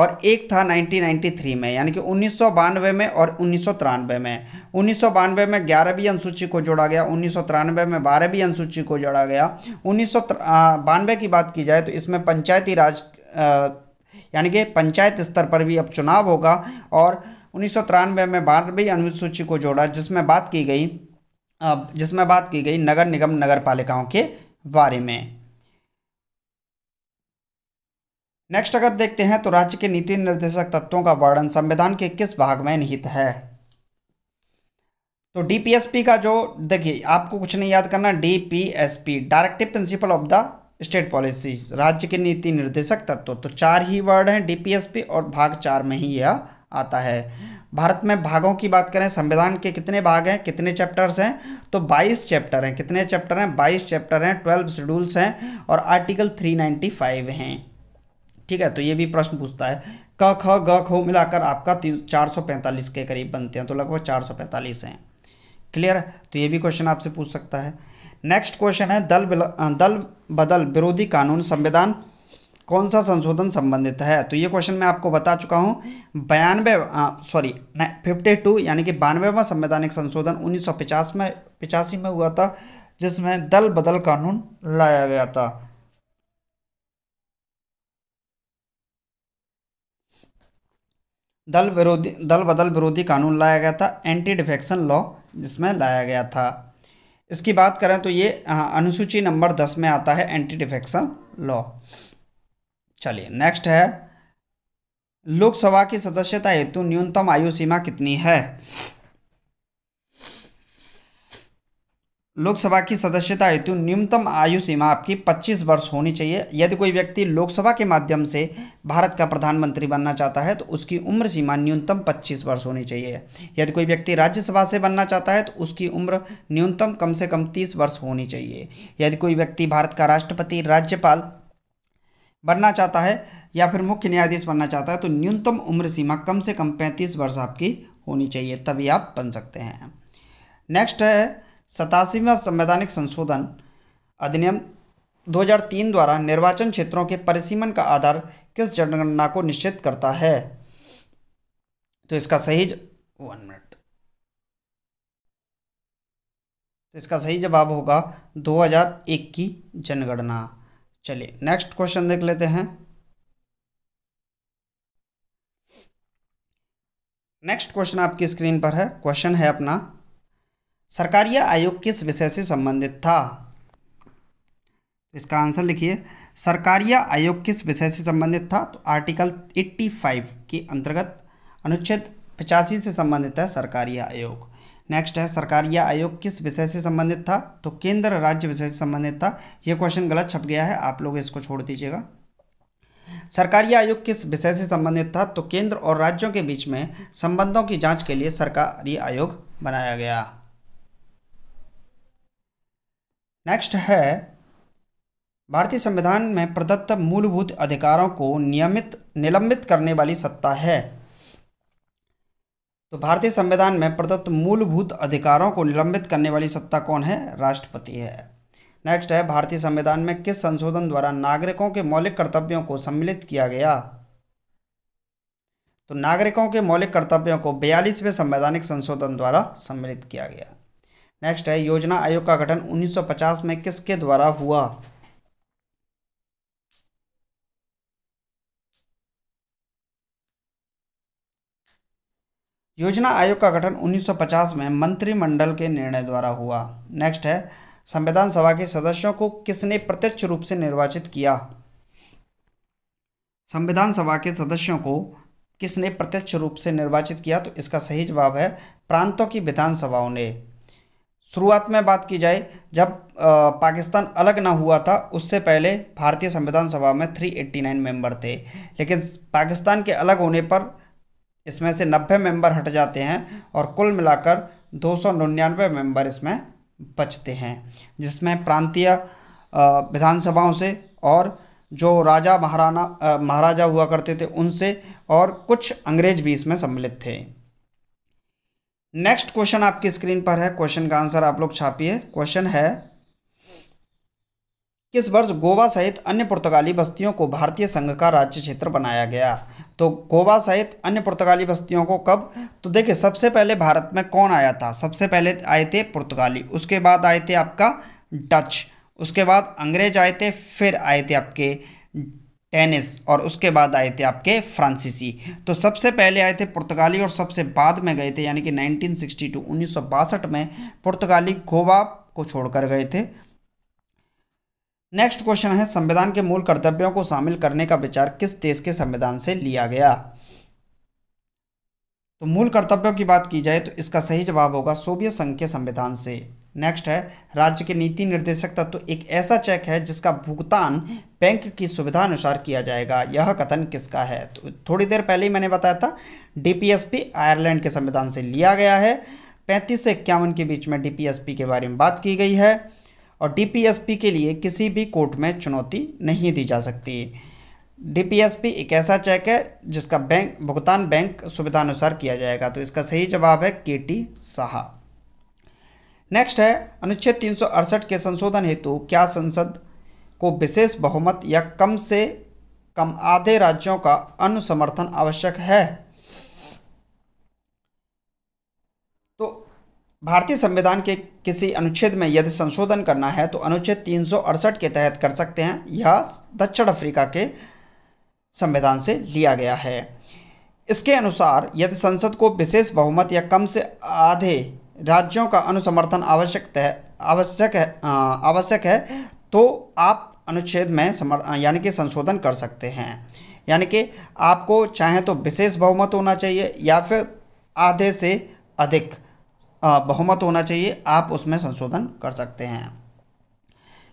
और एक था 1993 में यानी कि उन्नीस में और उन्नीस में उन्नीस में ग्यारहवीं अनुसूची को जोड़ा गया उन्नीस में बारहवीं अनुसूची को जोड़ा गया उन्नीस की बात की जाए तो इसमें पंचायती राज यानी कि पंचायत स्तर पर भी अब चुनाव होगा और उन्नीस में बारहवीं अनुसूची को जोड़ा जिसमें बात की गई जिसमें बात की गई नगर निगम नगर पालिकाओं के बारे में नेक्स्ट अगर देखते हैं तो राज्य के नीति निर्देशक तत्वों का वर्णन संविधान के किस भाग में निहित है तो डीपीएसपी का जो देखिए आपको कुछ नहीं याद करना DPSP directive principle of the state policies राज्य के नीति निर्देशक तत्व तो चार ही वर्ड हैं डीपीएसपी और भाग चार में ही यह आता है भारत में भागों की बात करें संविधान के कितने भाग हैं कितने चैप्टर्स हैं तो 22 चैप्टर हैं कितने चैप्टर हैं 22 चैप्टर हैं 12 शेड्यूल्स हैं और आर्टिकल 395 हैं ठीक है तो ये भी प्रश्न पूछता है क ख ग ख मिलाकर आपका तीन चार सौ पैंतालीस के करीब बनते हैं तो लगभग चार सौ पैंतालीस हैं क्लियर है तो ये भी क्वेश्चन आपसे पूछ सकता है नेक्स्ट क्वेश्चन है दल दल बदल विरोधी कानून संविधान कौन सा संशोधन संबंधित है तो ये क्वेश्चन मैं आपको बता चुका हूँ बयानवे सॉरी फिफ्टी टू यानी कि बानवेवा संवैधानिक संशोधन उन्नीस सौ पचास में पिचासी में हुआ था जिसमें दल बदल कानून लाया गया था दल विरोधी दल बदल विरोधी कानून लाया गया था एंटी डिफेक्शन लॉ जिसमें लाया गया था इसकी बात करें तो ये अनुसूची नंबर दस में आता है एंटी डिफेक्शन लॉ चलिए नेक्स्ट है लोकसभा की सदस्यता हेतु न्यूनतम आयु सीमा कितनी है लोकसभा की सदस्यता हेतु न्यूनतम आयु सीमा आपकी 25 वर्ष होनी चाहिए यदि कोई व्यक्ति लोकसभा के माध्यम से भारत का प्रधानमंत्री बनना चाहता है तो उसकी उम्र सीमा न्यूनतम 25 वर्ष होनी चाहिए यदि कोई व्यक्ति राज्यसभा से बनना चाहता है तो उसकी उम्र न्यूनतम कम से कम 30 वर्ष होनी चाहिए यदि कोई व्यक्ति भारत का राष्ट्रपति राज्यपाल बनना चाहता है या फिर मुख्य न्यायाधीश बनना चाहता है तो न्यूनतम उम्र सीमा कम से कम पैंतीस वर्ष आपकी होनी चाहिए तभी आप बन सकते हैं नेक्स्ट है सतासीवा संवैधानिक संशोधन अधिनियम 2003 द्वारा निर्वाचन क्षेत्रों के परिसीमन का आधार किस जनगणना को निश्चित करता है तो इसका सही ज... वन मिनट तो इसका सही जवाब होगा 2001 की जनगणना चलिए नेक्स्ट क्वेश्चन देख लेते हैं नेक्स्ट क्वेश्चन आपकी स्क्रीन पर है क्वेश्चन है अपना सरकार या आयोग किस विषय से संबंधित था तो इसका आंसर लिखिए सरकारिया आयोग किस विषय से संबंधित था तो आर्टिकल 85 के अंतर्गत अनुच्छेद पचासी से संबंधित है सरकारिया आयोग नेक्स्ट है सरकारिया आयोग किस विषय से संबंधित था तो केंद्र राज्य विषय से संबंधित था यह क्वेश्चन गलत छप गया है आप लोग इसको छोड़ दीजिएगा सरकारी आयोग किस विषय से संबंधित था तो केंद्र और राज्यों के बीच में संबंधों की जांच के लिए सरकारी आयोग बनाया गया नेक्स्ट है भारतीय संविधान में प्रदत्त मूलभूत अधिकारों को नियमित निलंबित करने वाली सत्ता है तो भारतीय संविधान में प्रदत्त मूलभूत अधिकारों को निलंबित करने वाली सत्ता कौन है राष्ट्रपति है नेक्स्ट है भारतीय संविधान में किस संशोधन द्वारा नागरिकों के मौलिक कर्तव्यों को सम्मिलित किया गया तो नागरिकों के मौलिक कर्तव्यों को बयालीसवें संवैधानिक संशोधन द्वारा सम्मिलित किया गया नेक्स्ट है योजना आयोग का गठन 1950 में किसके द्वारा हुआ योजना आयोग का गठन 1950 में मंत्रिमंडल के निर्णय द्वारा हुआ नेक्स्ट है संविधान सभा के सदस्यों को किसने प्रत्यक्ष रूप से निर्वाचित किया संविधान सभा के सदस्यों को किसने प्रत्यक्ष रूप से निर्वाचित किया तो इसका सही जवाब है प्रांतों की विधानसभाओं ने शुरुआत में बात की जाए जब पाकिस्तान अलग ना हुआ था उससे पहले भारतीय संविधान सभा में 389 मेंबर थे लेकिन पाकिस्तान के अलग होने पर इसमें से 90 मेंबर हट जाते हैं और कुल मिलाकर दो मेंबर इसमें बचते हैं जिसमें प्रांतीय विधानसभाओं से और जो राजा महाराणा महाराजा हुआ करते थे उनसे और कुछ अंग्रेज भी इसमें सम्मिलित थे नेक्स्ट क्वेश्चन आपकी स्क्रीन पर है क्वेश्चन का आंसर आप लोग छापिए क्वेश्चन है किस वर्ष गोवा सहित अन्य पुर्तगाली बस्तियों को भारतीय संघ का राज्य क्षेत्र बनाया गया तो गोवा सहित अन्य पुर्तगाली बस्तियों को कब तो देखिए सबसे पहले भारत में कौन आया था सबसे पहले आए थे पुर्तगाली उसके बाद आए थे आपका डच उसके बाद अंग्रेज आए थे फिर आए थे आपके टेनिस और उसके बाद आए थे आपके फ्रांसीसी तो सबसे पहले आए थे पुर्तगाली और सबसे बाद में गए थे यानी कि 1962 1962 में पुर्तगाली गोवा को छोड़कर गए थे नेक्स्ट क्वेश्चन है संविधान के मूल कर्तव्यों को शामिल करने का विचार किस देश के संविधान से लिया गया तो मूल कर्तव्यों की बात की जाए तो इसका सही जवाब होगा सोवियत संघ के संविधान से नेक्स्ट है राज्य के नीति निर्देशक तत्व तो एक ऐसा चेक है जिसका भुगतान बैंक की सुविधा अनुसार किया जाएगा यह कथन किसका है तो थोड़ी देर पहले ही मैंने बताया था डीपीएसपी आयरलैंड के संविधान से लिया गया है पैंतीस से इक्यावन के बीच में डीपीएसपी के बारे में बात की गई है और डीपीएसपी के लिए किसी भी कोर्ट में चुनौती नहीं दी जा सकती डीपीएसपी एक ऐसा चेक है जिसका बैंक भुगतान बैंक सुविधानुसार किया जाएगा तो इसका सही जवाब है के टी साहा नेक्स्ट है अनुच्छेद तीन के संशोधन हेतु क्या संसद को विशेष बहुमत या कम से कम आधे राज्यों का अनुसमर्थन आवश्यक है तो भारतीय संविधान के किसी अनुच्छेद में यदि संशोधन करना है तो अनुच्छेद तीन के तहत कर सकते हैं यह दक्षिण अफ्रीका के संविधान से लिया गया है इसके अनुसार यदि संसद को विशेष बहुमत या कम से आधे राज्यों का अनुसमर्थन आवश्यक है आवश्यक है आवश्यक है तो आप अनुच्छेद में समर यानी कि संशोधन कर सकते हैं यानी कि आपको चाहे तो विशेष बहुमत होना चाहिए या फिर आधे से अधिक बहुमत होना चाहिए आप उसमें संशोधन कर सकते हैं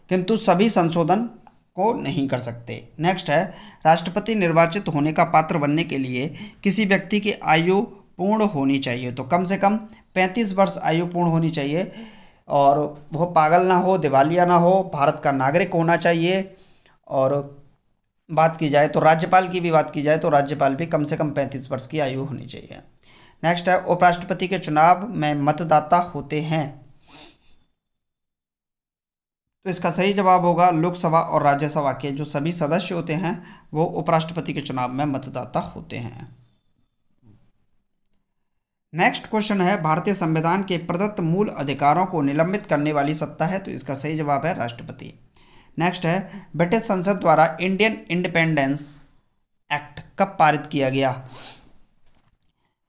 किंतु सभी संशोधन को नहीं कर सकते नेक्स्ट है राष्ट्रपति निर्वाचित होने का पात्र बनने के लिए किसी व्यक्ति की आयु पूर्ण होनी चाहिए तो कम से कम पैंतीस वर्ष आयु पूर्ण होनी चाहिए और वह पागल ना हो दिवालिया ना हो भारत का नागरिक होना चाहिए और बात की जाए तो राज्यपाल की भी बात की जाए तो राज्यपाल भी कम से कम पैंतीस वर्ष की आयु होनी चाहिए नेक्स्ट है उपराष्ट्रपति के चुनाव में मतदाता होते हैं तो इसका सही जवाब होगा लोकसभा और राज्यसभा के जो सभी सदस्य होते हैं वो उपराष्ट्रपति के चुनाव में मतदाता होते हैं नेक्स्ट क्वेश्चन है भारतीय संविधान के प्रदत्त मूल अधिकारों को निलंबित करने वाली सत्ता है तो इसका सही जवाब है राष्ट्रपति नेक्स्ट है ब्रिटिश संसद द्वारा इंडियन इंडिपेंडेंस एक्ट कब पारित किया गया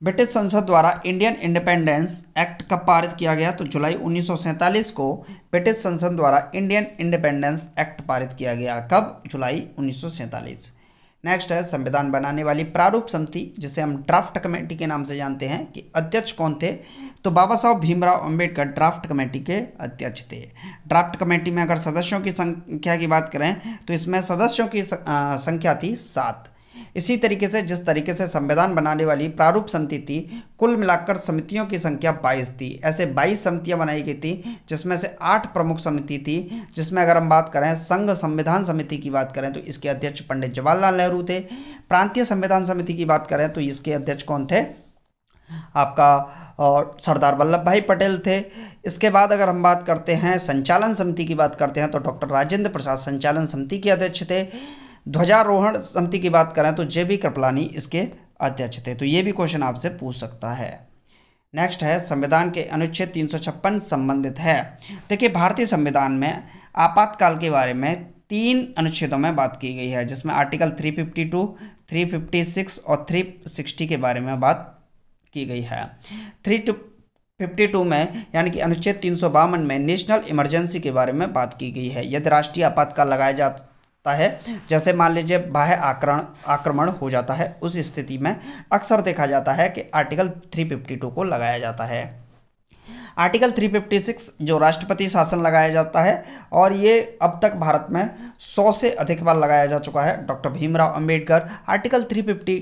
ब्रिटिश संसद द्वारा इंडियन इंडिपेंडेंस एक्ट कब पारित किया गया तो जुलाई 1947 को ब्रिटिश संसद द्वारा इंडियन इंडिपेंडेंस एक्ट पारित किया गया कब जुलाई 1947 नेक्स्ट है संविधान बनाने वाली प्रारूप समिति जिसे हम ड्राफ्ट कमेटी के नाम से जानते हैं कि अध्यक्ष कौन थे तो बाबा साहब भीमराव अंबेडकर ड्राफ्ट कमेटी के अध्यक्ष थे ड्राफ्ट कमेटी में अगर सदस्यों की संख्या की बात करें तो इसमें सदस्यों की संख्या थी सात इसी तरीके से जिस तरीके से संविधान बनाने वाली प्रारूप समिति थी कुल मिलाकर समितियों की संख्या बाईस थी ऐसे बाईस समितियां बनाई गई थी जिसमें से आठ प्रमुख समिति थी जिसमें अगर हम बात करें संघ संविधान समिति की बात करें तो इसके अध्यक्ष पंडित जवाहरलाल नेहरू थे प्रांतीय संविधान समिति की बात करें तो इसके अध्यक्ष कौन थे आपका और सरदार वल्लभ भाई पटेल थे इसके बाद अगर हम बात करते हैं संचालन समिति की बात करते हैं तो डॉक्टर राजेंद्र प्रसाद संचालन समिति के अध्यक्ष थे ध्वजारोहण समिति की बात करें तो जे बी कृपलानी इसके अध्यक्ष थे तो ये भी क्वेश्चन आपसे पूछ सकता है नेक्स्ट है संविधान के अनुच्छेद 356 संबंधित है देखिए भारतीय संविधान में आपातकाल के बारे में तीन अनुच्छेदों में बात की गई है जिसमें आर्टिकल 352, 356 और 360 के बारे में बात की गई है थ्री फिफ्टी टू में यानी कि अनुच्छेद तीन में नेशनल इमरजेंसी के बारे में बात की गई है यदि राष्ट्रीय आपातकाल लगाया जा सकता है जैसे मान लीजिए बाह्य आक्रमण आक्रमण हो जाता है उस स्थिति में अक्सर देखा जाता है कि आर्टिकल 352 को लगाया जाता है आर्टिकल 356 जो राष्ट्रपति शासन लगाया जाता है और ये अब तक भारत में 100 से अधिक बार लगाया जा चुका है doctor Bhimrao Ambedkar article fifty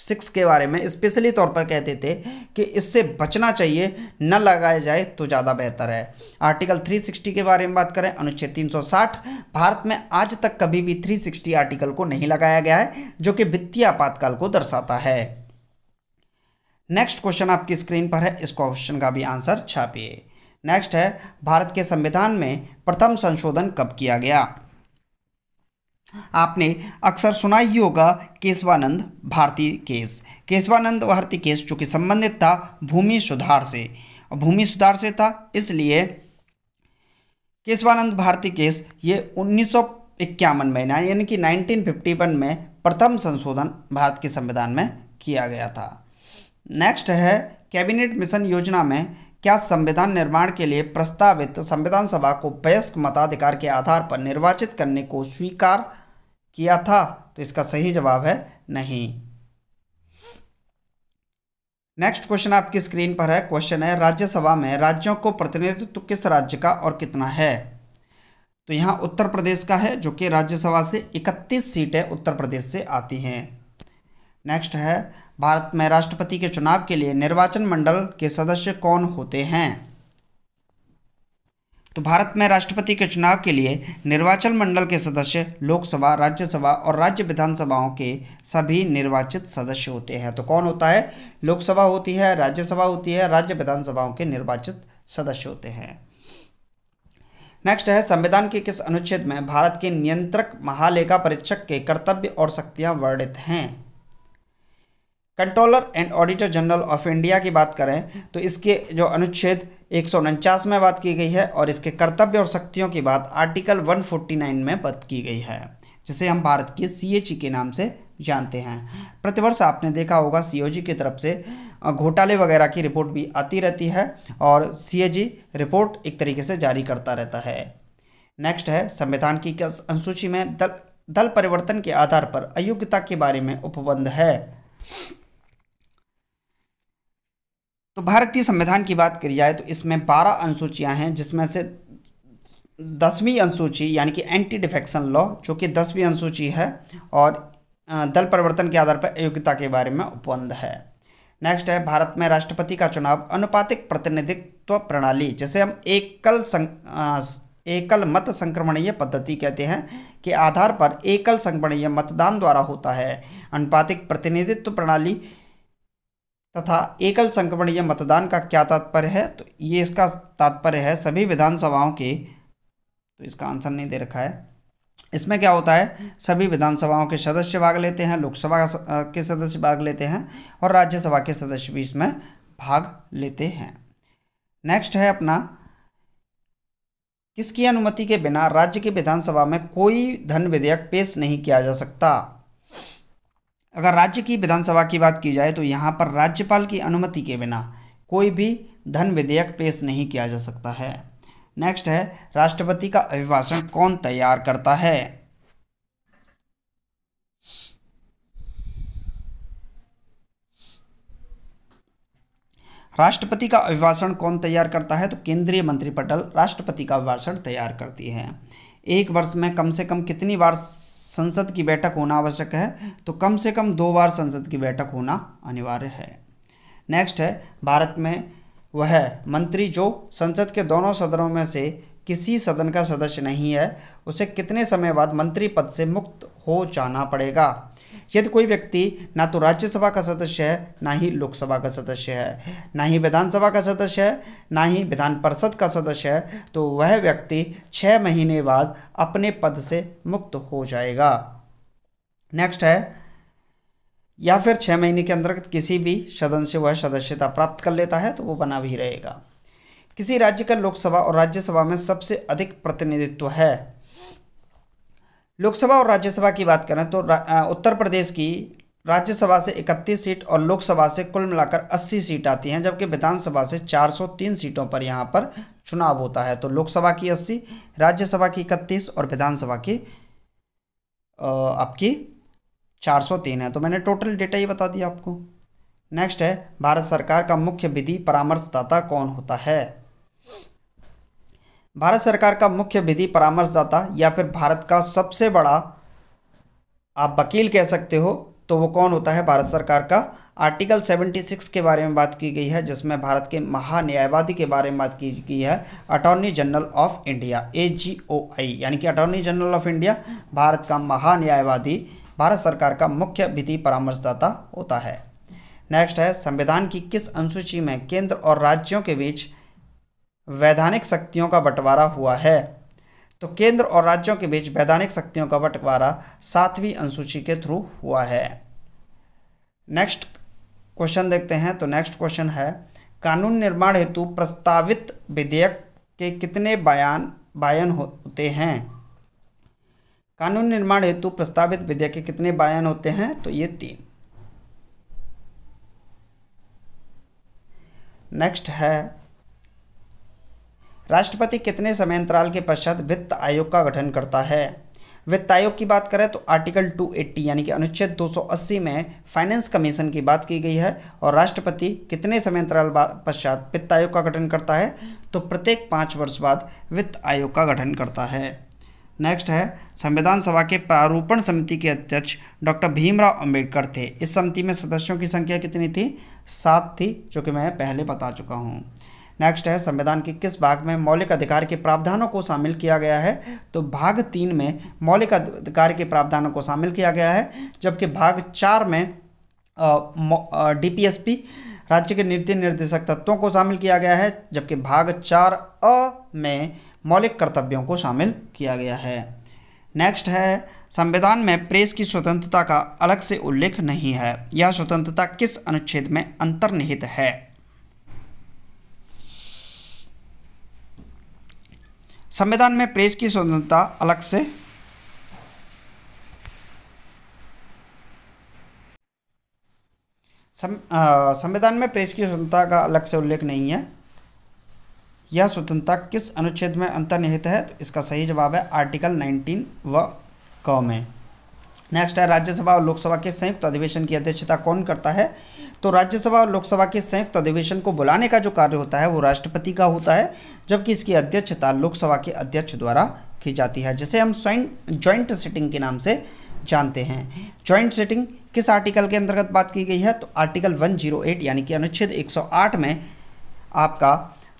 six के बारे में स्पेशली तौर पर कहते थे कि इससे बचना चाहिए न लगाया जाए तो ज़्यादा बेहतर है आर्टिकल 360 के बारे में बात करें अनुच्छेद 360 भारत में आज तक कभी भी 360 आर्टिकल को नहीं लगाया गया है जो कि वित्तीय आपातकाल को दर्शाता है नेक्स्ट क्वेश्चन आपकी स्क्रीन पर है इस क्वेश्चन का भी आंसर छापिए नेक्स्ट है भारत के संविधान में प्रथम संशोधन कब किया गया आपने अक्सर सुना ही होगा केशवानंद भारती केस केशवानंद भारती केस जो कि संबंधित था भूमि सुधार से भूमि सुधार से था इसलिए केशवानंद भारती केस ये उन्नीस इक्यावन में ना यानी कि 1951 में प्रथम संशोधन भारत के संविधान में किया गया था नेक्स्ट है कैबिनेट मिशन योजना में क्या संविधान निर्माण के लिए प्रस्तावित संविधान सभा को वयस्क मताधिकार के आधार पर निर्वाचित करने को स्वीकार किया था तो इसका सही जवाब है नहीं नेक्स्ट क्वेश्चन आपकी स्क्रीन पर है क्वेश्चन है राज्यसभा में राज्यों को प्रतिनिधित्व किस राज्य का और कितना है तो यहाँ उत्तर प्रदेश का है जो कि राज्यसभा से 31 सीटें उत्तर प्रदेश से आती हैं नेक्स्ट है भारत में राष्ट्रपति के चुनाव के लिए निर्वाचन मंडल के सदस्य कौन होते हैं तो भारत में राष्ट्रपति के चुनाव के लिए निर्वाचन मंडल के सदस्य लोकसभा राज्यसभा और राज्य विधानसभाओं के सभी निर्वाचित सदस्य होते हैं तो कौन होता है लोकसभा होती है राज्यसभा होती है राज्य विधानसभाओं के निर्वाचित सदस्य होते हैं नेक्स्ट है संविधान के किस अनुच्छेद में भारत के नियंत्रक महालेखा परीक्षक के कर्तव्य और शक्तियां वर्णित हैं controller and auditor general of India की बात करें तो इसके जो अनुच्छेद एक में बात की गई है और इसके कर्तव्य और शक्तियों की बात आर्टिकल 149 में बात की गई है जिसे हम भारत के सी e के नाम से जानते हैं प्रतिवर्ष आपने देखा होगा सी की तरफ से घोटाले वगैरह की रिपोर्ट भी आती रहती है और सी e रिपोर्ट एक तरीके से जारी करता रहता है नेक्स्ट है संविधान की अनुसूची में दल दल परिवर्तन के आधार पर अयोग्यता के बारे में उपबंध है तो भारतीय संविधान की बात करी जाए तो इसमें बारह अनुसूचियाँ हैं जिसमें से दसवीं अनुसूची यानी कि एंटी डिफेक्शन लॉ जो कि दसवीं अनुसूची है और दल परिवर्तन के आधार पर योग्यता के बारे में उपबंध है नेक्स्ट है भारत में राष्ट्रपति का चुनाव अनुपातिक प्रतिनिधित्व प्रणाली जिसे हम एकल सं एकल मत संक्रमणीय पद्धति कहते हैं के आधार पर एकल संक्रमणीय मतदान द्वारा होता है अनुपातिक प्रतिनिधित्व प्रणाली तथा एकल संक्रमण या मतदान का क्या तात्पर्य है तो ये इसका तात्पर्य है सभी विधानसभाओं के तो इसका आंसर नहीं दे रखा है इसमें क्या होता है सभी विधानसभाओं के सदस्य भाग लेते हैं लोकसभा के सदस्य भाग लेते हैं और राज्यसभा के सदस्य भी इसमें भाग लेते हैं नेक्स्ट है अपना किसकी अनुमति के बिना राज्य के विधानसभा में कोई धन विधेयक पेश नहीं किया जा सकता अगर राज्य की विधानसभा की बात की जाए तो यहाँ पर राज्यपाल की अनुमति के बिना कोई भी धन विधेयक पेश नहीं किया जा सकता है नेक्स्ट है राष्ट्रपति का अभिभाषण कौन तैयार करता है राष्ट्रपति का अभिभाषण कौन तैयार करता है तो केंद्रीय मंत्रिपटल राष्ट्रपति का अभिभाषण तैयार करती है एक वर्ष में कम से कम कितनी बार संसद की बैठक होना आवश्यक है तो कम से कम दो बार संसद की बैठक होना अनिवार्य है नेक्स्ट है भारत में वह मंत्री जो संसद के दोनों सदनों में से किसी सदन का सदस्य नहीं है उसे कितने समय बाद मंत्री पद से मुक्त हो जाना पड़ेगा यदि कोई व्यक्ति ना तो राज्यसभा का सदस्य है ना ही लोकसभा का सदस्य है ना ही विधानसभा का सदस्य है ना ही विधान परिषद का सदस्य है तो वह व्यक्ति छः महीने बाद अपने पद से मुक्त हो जाएगा नेक्स्ट है या फिर छः महीने के अंतर्गत किसी भी सदन से वह सदस्यता प्राप्त कर लेता है तो वो बना भी रहेगा किसी राज्य का लोकसभा और राज्यसभा में सबसे अधिक प्रतिनिधित्व है लोकसभा और राज्यसभा की बात करें तो उत्तर प्रदेश की राज्यसभा से 31 सीट और लोकसभा से कुल मिलाकर 80 सीट आती हैं जबकि विधानसभा से 403 सीटों पर यहाँ पर चुनाव होता है तो लोकसभा की 80 राज्यसभा की 31 और विधानसभा की आपकी 403 है तो मैंने टोटल डेटा ये बता दिया आपको नेक्स्ट है भारत सरकार का मुख्य विधि परामर्शदाता कौन होता है भारत सरकार का मुख्य विधि परामर्शदाता या फिर भारत का सबसे बड़ा आप वकील कह सकते हो तो वो कौन होता है भारत सरकार का आर्टिकल 76 के बारे में बात की गई है जिसमें भारत के महान्यायवादी के बारे में बात की गई है attorney general of India A G O I यानी कि attorney general of India Bharat का महान्यायवादी भारत सरकार का मुख्य विधि परामर्शदाता होता है नेक्स्ट है संविधान की किस अनुसूची में केंद्र और राज्यों के बीच वैधानिक शक्तियों का बंटवारा हुआ है तो केंद्र और राज्यों के बीच वैधानिक शक्तियों का बंटवारा सातवीं अनुसूची के थ्रू हुआ है नेक्स्ट क्वेश्चन देखते हैं तो नेक्स्ट क्वेश्चन है कानून निर्माण हेतु प्रस्तावित विधेयक के कितने बयान बयान होते हैं कानून निर्माण हेतु प्रस्तावित विधेयक के कितने बयान होते हैं तो ये तीन नेक्स्ट है राष्ट्रपति कितने समय अंतराल के पश्चात वित्त आयोग का गठन करता है वित्त आयोग की बात करें तो आर्टिकल 280 यानी कि अनुच्छेद 280 में फाइनेंस कमीशन की बात की गई है और राष्ट्रपति कितने समय अंतराल पश्चात वित्त आयोग का गठन करता है तो प्रत्येक पाँच वर्ष बाद वित्त आयोग का गठन करता है नेक्स्ट है संविधान सभा के प्रारूपण समिति के अध्यक्ष डॉक्टर भीमराव अंबेडकर थे इस समिति में सदस्यों की संख्या कितनी थी सात थी जो कि मैं पहले बता चुका हूँ नेक्स्ट है संविधान के किस भाग में मौलिक अधिकार के प्रावधानों को शामिल किया गया है तो भाग तीन में मौलिक अधिकार के प्रावधानों को शामिल किया गया है जबकि भाग चार में डीपीएसपी राज्य के नीति निर्देशक तत्वों को शामिल किया गया है जबकि भाग चार अ में मौलिक कर्तव्यों को शामिल किया गया है नेक्स्ट है संविधान में प्रेस की स्वतंत्रता का अलग से उल्लेख नहीं है यह स्वतंत्रता किस अनुच्छेद में अंतर्निहित है संविधान में प्रेस की स्वतंत्रता अलग से संविधान में प्रेस की स्वतंत्रता का अलग से उल्लेख नहीं है यह स्वतंत्रता किस अनुच्छेद में अंतर्निहित है तो इसका सही जवाब है आर्टिकल 19 व क में नेक्स्ट है राज्यसभा और लोकसभा के संयुक्त अधिवेशन की अध्यक्षता कौन करता है तो राज्यसभा और लोकसभा के संयुक्त अधिवेशन को बुलाने का जो कार्य होता है वो राष्ट्रपति का होता है जबकि इसकी अध्यक्षता लोकसभा के अध्यक्ष द्वारा की जाती है जिसे हम स्वयं ज्वाइंट सेटिंग के नाम से जानते हैं ज्वाइंट सेटिंग किस आर्टिकल के अंतर्गत बात की गई है तो आर्टिकल 108 यानी कि अनुच्छेद 108 में आपका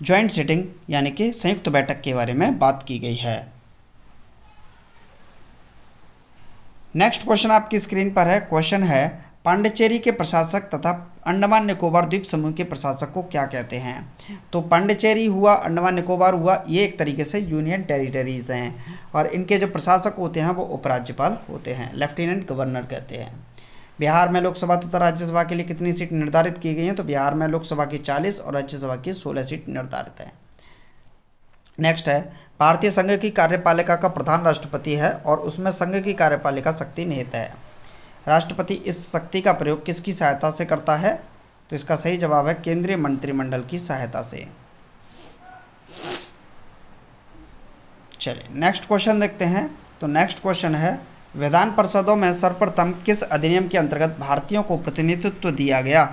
ज्वाइंट सिटिंग यानी कि संयुक्त बैठक के बारे में बात की गई है नेक्स्ट क्वेश्चन आपकी स्क्रीन पर है क्वेश्चन है पांडिचेरी के प्रशासक तथा अंडमान निकोबार द्वीप समूह के प्रशासक को क्या कहते हैं तो पांडिचेरी हुआ अंडमान निकोबार हुआ ये एक तरीके से यूनियन टेरिटरीज हैं और इनके जो प्रशासक होते हैं वो उपराज्यपाल होते हैं लेफ्टिनेंट गवर्नर कहते हैं बिहार में लोकसभा तथा राज्यसभा के लिए कितनी सीट निर्धारित की गई हैं तो बिहार में लोकसभा की चालीस और राज्यसभा की सोलह सीट निर्धारित हैं नेक्स्ट है भारतीय संघ की कार्यपालिका का प्रधान राष्ट्रपति है और उसमें संघ की कार्यपालिका शक्ति निहित है राष्ट्रपति इस शक्ति का प्रयोग किसकी सहायता से करता है तो इसका सही जवाब है केंद्रीय मंत्रिमंडल की सहायता से चलिए नेक्स्ट क्वेश्चन देखते हैं तो नेक्स्ट क्वेश्चन है विधान परिषदों में सर्वप्रथम किस अधिनियम के अंतर्गत भारतीयों को प्रतिनिधित्व दिया गया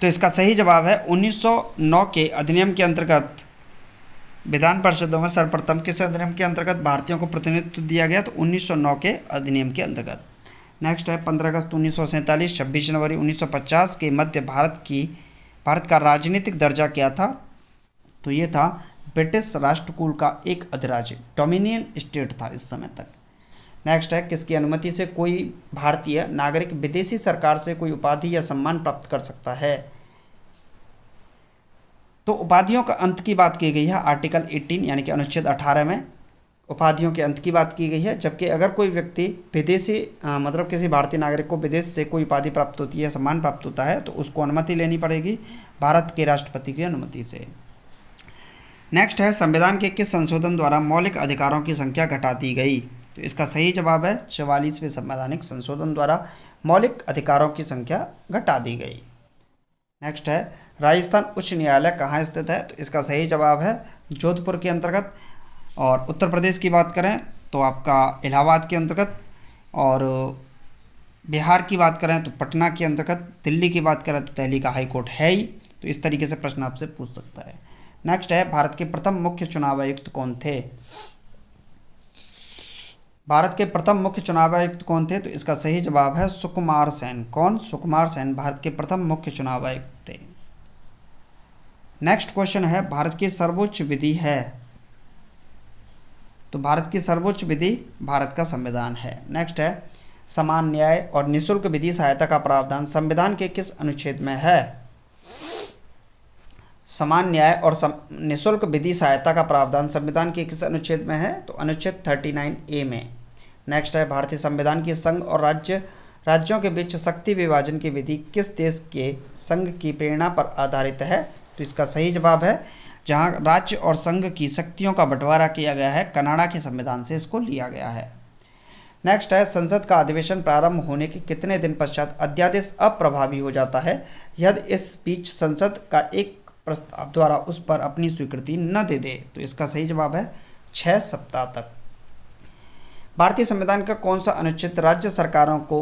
तो इसका सही जवाब है 1909 के अधिनियम के अंतर्गत विधान परिषदों में सर्वप्रथम किस अधिनियम के अंतर्गत भारतीयों को प्रतिनिधित्व दिया गया तो 1909 के अधिनियम के अंतर्गत नेक्स्ट है 15 अगस्त उन्नीस सौ छब्बीस जनवरी 1950 के मध्य भारत की भारत का राजनीतिक दर्जा क्या था तो ये था ब्रिटिश राष्ट्रकुल का एक अधिराज्य डोमिनियन स्टेट था इस समय तक नेक्स्ट है किसकी अनुमति से कोई भारतीय नागरिक विदेशी सरकार से कोई उपाधि या सम्मान प्राप्त कर सकता है तो उपाधियों का अंत की बात की गई है आर्टिकल 18 यानी कि अनुच्छेद 18 में उपाधियों के अंत की बात की गई है जबकि अगर कोई व्यक्ति विदेशी मतलब किसी भारतीय नागरिक को विदेश से कोई उपाधि प्राप्त होती है सम्मान प्राप्त होता है तो उसको अनुमति लेनी पड़ेगी भारत के राष्ट्रपति की अनुमति से नेक्स्ट है संविधान के किस संशोधन द्वारा मौलिक अधिकारों की संख्या घटा दी गई तो इसका सही जवाब है चवालीसवें संवैधानिक संशोधन द्वारा मौलिक अधिकारों की संख्या घटा दी गई नेक्स्ट है राजस्थान उच्च न्यायालय कहाँ स्थित है तो इसका सही जवाब है जोधपुर के अंतर्गत और उत्तर प्रदेश की बात करें तो आपका इलाहाबाद के अंतर्गत और बिहार की बात करें तो पटना के अंतर्गत दिल्ली की बात करें तो दिल्ली का हाई कोर्ट है ही तो इस तरीके से प्रश्न आपसे पूछ सकता है नेक्स्ट है भारत के प्रथम मुख्य चुनाव आयुक्त कौन थे भारत के प्रथम मुख्य चुनाव आयुक्त कौन थे तो इसका सही जवाब है सुकुमार सेन कौन सुकुमार सेन भारत के प्रथम मुख्य चुनाव आयुक्त थे नेक्स्ट क्वेश्चन है भारत की सर्वोच्च विधि है तो भारत की सर्वोच्च विधि भारत का संविधान है नेक्स्ट है समान न्याय और निःशुल्क विधि सहायता का प्रावधान संविधान के किस अनुच्छेद में है समान न्याय और सम, निःशुल्क विधि सहायता का प्रावधान संविधान के किस अनुच्छेद में है तो अनुच्छेद 39 ए में नेक्स्ट है भारतीय संविधान की संघ और राज्य राज्यों के बीच शक्ति विभाजन की विधि किस देश के संघ की प्रेरणा पर आधारित है तो इसका सही जवाब है जहाँ राज्य और संघ की शक्तियों का बंटवारा किया गया है कनाडा के संविधान से इसको लिया गया है नेक्स्ट है संसद का अधिवेशन प्रारंभ होने के कितने दिन पश्चात अध्यादेश अप्रभावी हो जाता है यदि इस बीच संसद का एक प्रस्ताव द्वारा उस पर अपनी स्वीकृति न दे दे तो इसका सही जवाब है छः सप्ताह तक भारतीय संविधान का कौन सा अनुच्छेद राज्य सरकारों को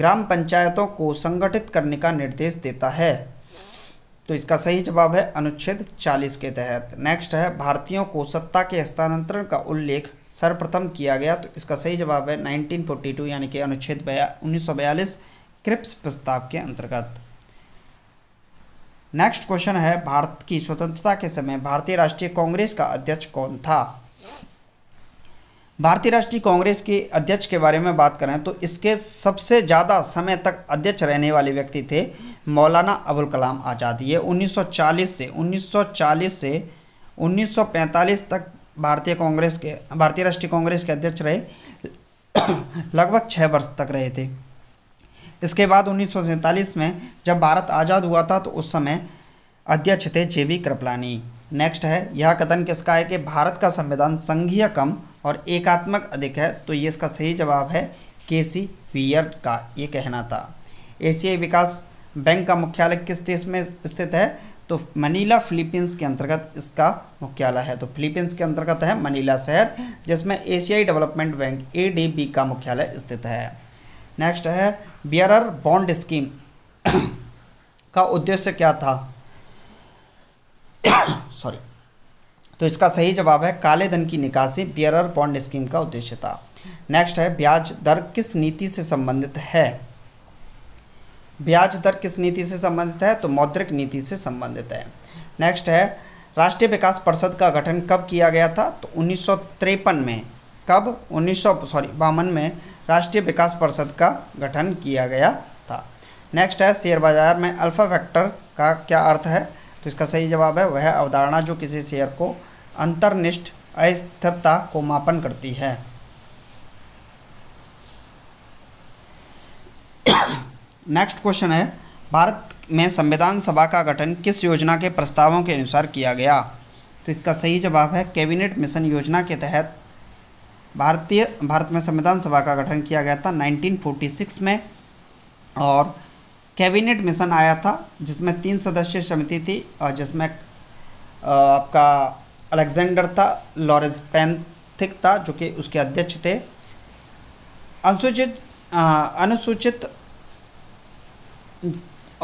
ग्राम पंचायतों को संगठित करने का निर्देश देता है तो इसका सही जवाब है अनुच्छेद 40 के तहत नेक्स्ट है भारतीयों को सत्ता के हस्तांतरण का उल्लेख सर्वप्रथम किया गया तो इसका सही जवाब है 1942 यानी कि अनुच्छेद उन्नीस क्रिप्स प्रस्ताव के अंतर्गत नेक्स्ट क्वेश्चन है भारत की स्वतंत्रता के समय भारतीय राष्ट्रीय कांग्रेस का अध्यक्ष कौन था भारतीय राष्ट्रीय कांग्रेस के अध्यक्ष के बारे में बात करें तो इसके सबसे ज़्यादा समय तक अध्यक्ष रहने वाले व्यक्ति थे मौलाना अबुल कलाम आज़ाद ये 1940 से 1940 से 1945 तक भारतीय कांग्रेस के भारतीय राष्ट्रीय कांग्रेस के अध्यक्ष रहे [coughs] लगभग छः वर्ष तक रहे थे इसके बाद उन्नीस में जब भारत आज़ाद हुआ था तो उस समय अध्यक्ष थे जे वी कृपलानी नेक्स्ट है यह कथन किसका है कि भारत का संविधान संघीय कम और एकात्मक अधिक है तो ये इसका सही जवाब है के सी पीयर का ये कहना था एशियाई विकास बैंक का मुख्यालय किस देश में स्थित है तो मनीला फिलीपींस के अंतर्गत इसका मुख्यालय है तो फिलीपींस के अंतर्गत है मनीला शहर जिसमें एशियाई डेवलपमेंट बैंक ए का मुख्यालय स्थित है नेक्स्ट है बियरर बॉन्ड स्कीम [clears throat] का उद्देश्य क्या था [coughs] सॉरी तो इसका सही जवाब है काले धन की निकासी बियरर बॉन्ड स्कीम का उद्देश्य था नेक्स्ट है ब्याज दर किस नीति से संबंधित है ब्याज दर किस नीति से संबंधित है तो मौद्रिक नीति से संबंधित है नेक्स्ट है राष्ट्रीय विकास परिषद का गठन कब किया गया था तो उन्नीस में कब उन्नीस सॉरी बावन में राष्ट्रीय विकास परिषद का गठन किया गया था नेक्स्ट है शेयर बाजार में अल्फा फैक्टर का क्या अर्थ है तो इसका सही जवाब है वह अवधारणा जो किसी शेयर को अंतर्निष्ठ अस्थिरता को मापन करती है नेक्स्ट क्वेश्चन है भारत में संविधान सभा का गठन किस योजना के प्रस्तावों के अनुसार किया गया तो इसका सही जवाब है कैबिनेट मिशन योजना के तहत भारतीय भारत में संविधान सभा का गठन किया गया था 1946 में और कैबिनेट मिशन आया था जिसमें तीन सदस्यीय समिति थी और जिसमें आपका अलेक्जेंडर था लॉरेंस पैंथिक था जो कि उसके अध्यक्ष थे अनुसूचित अनुसूचित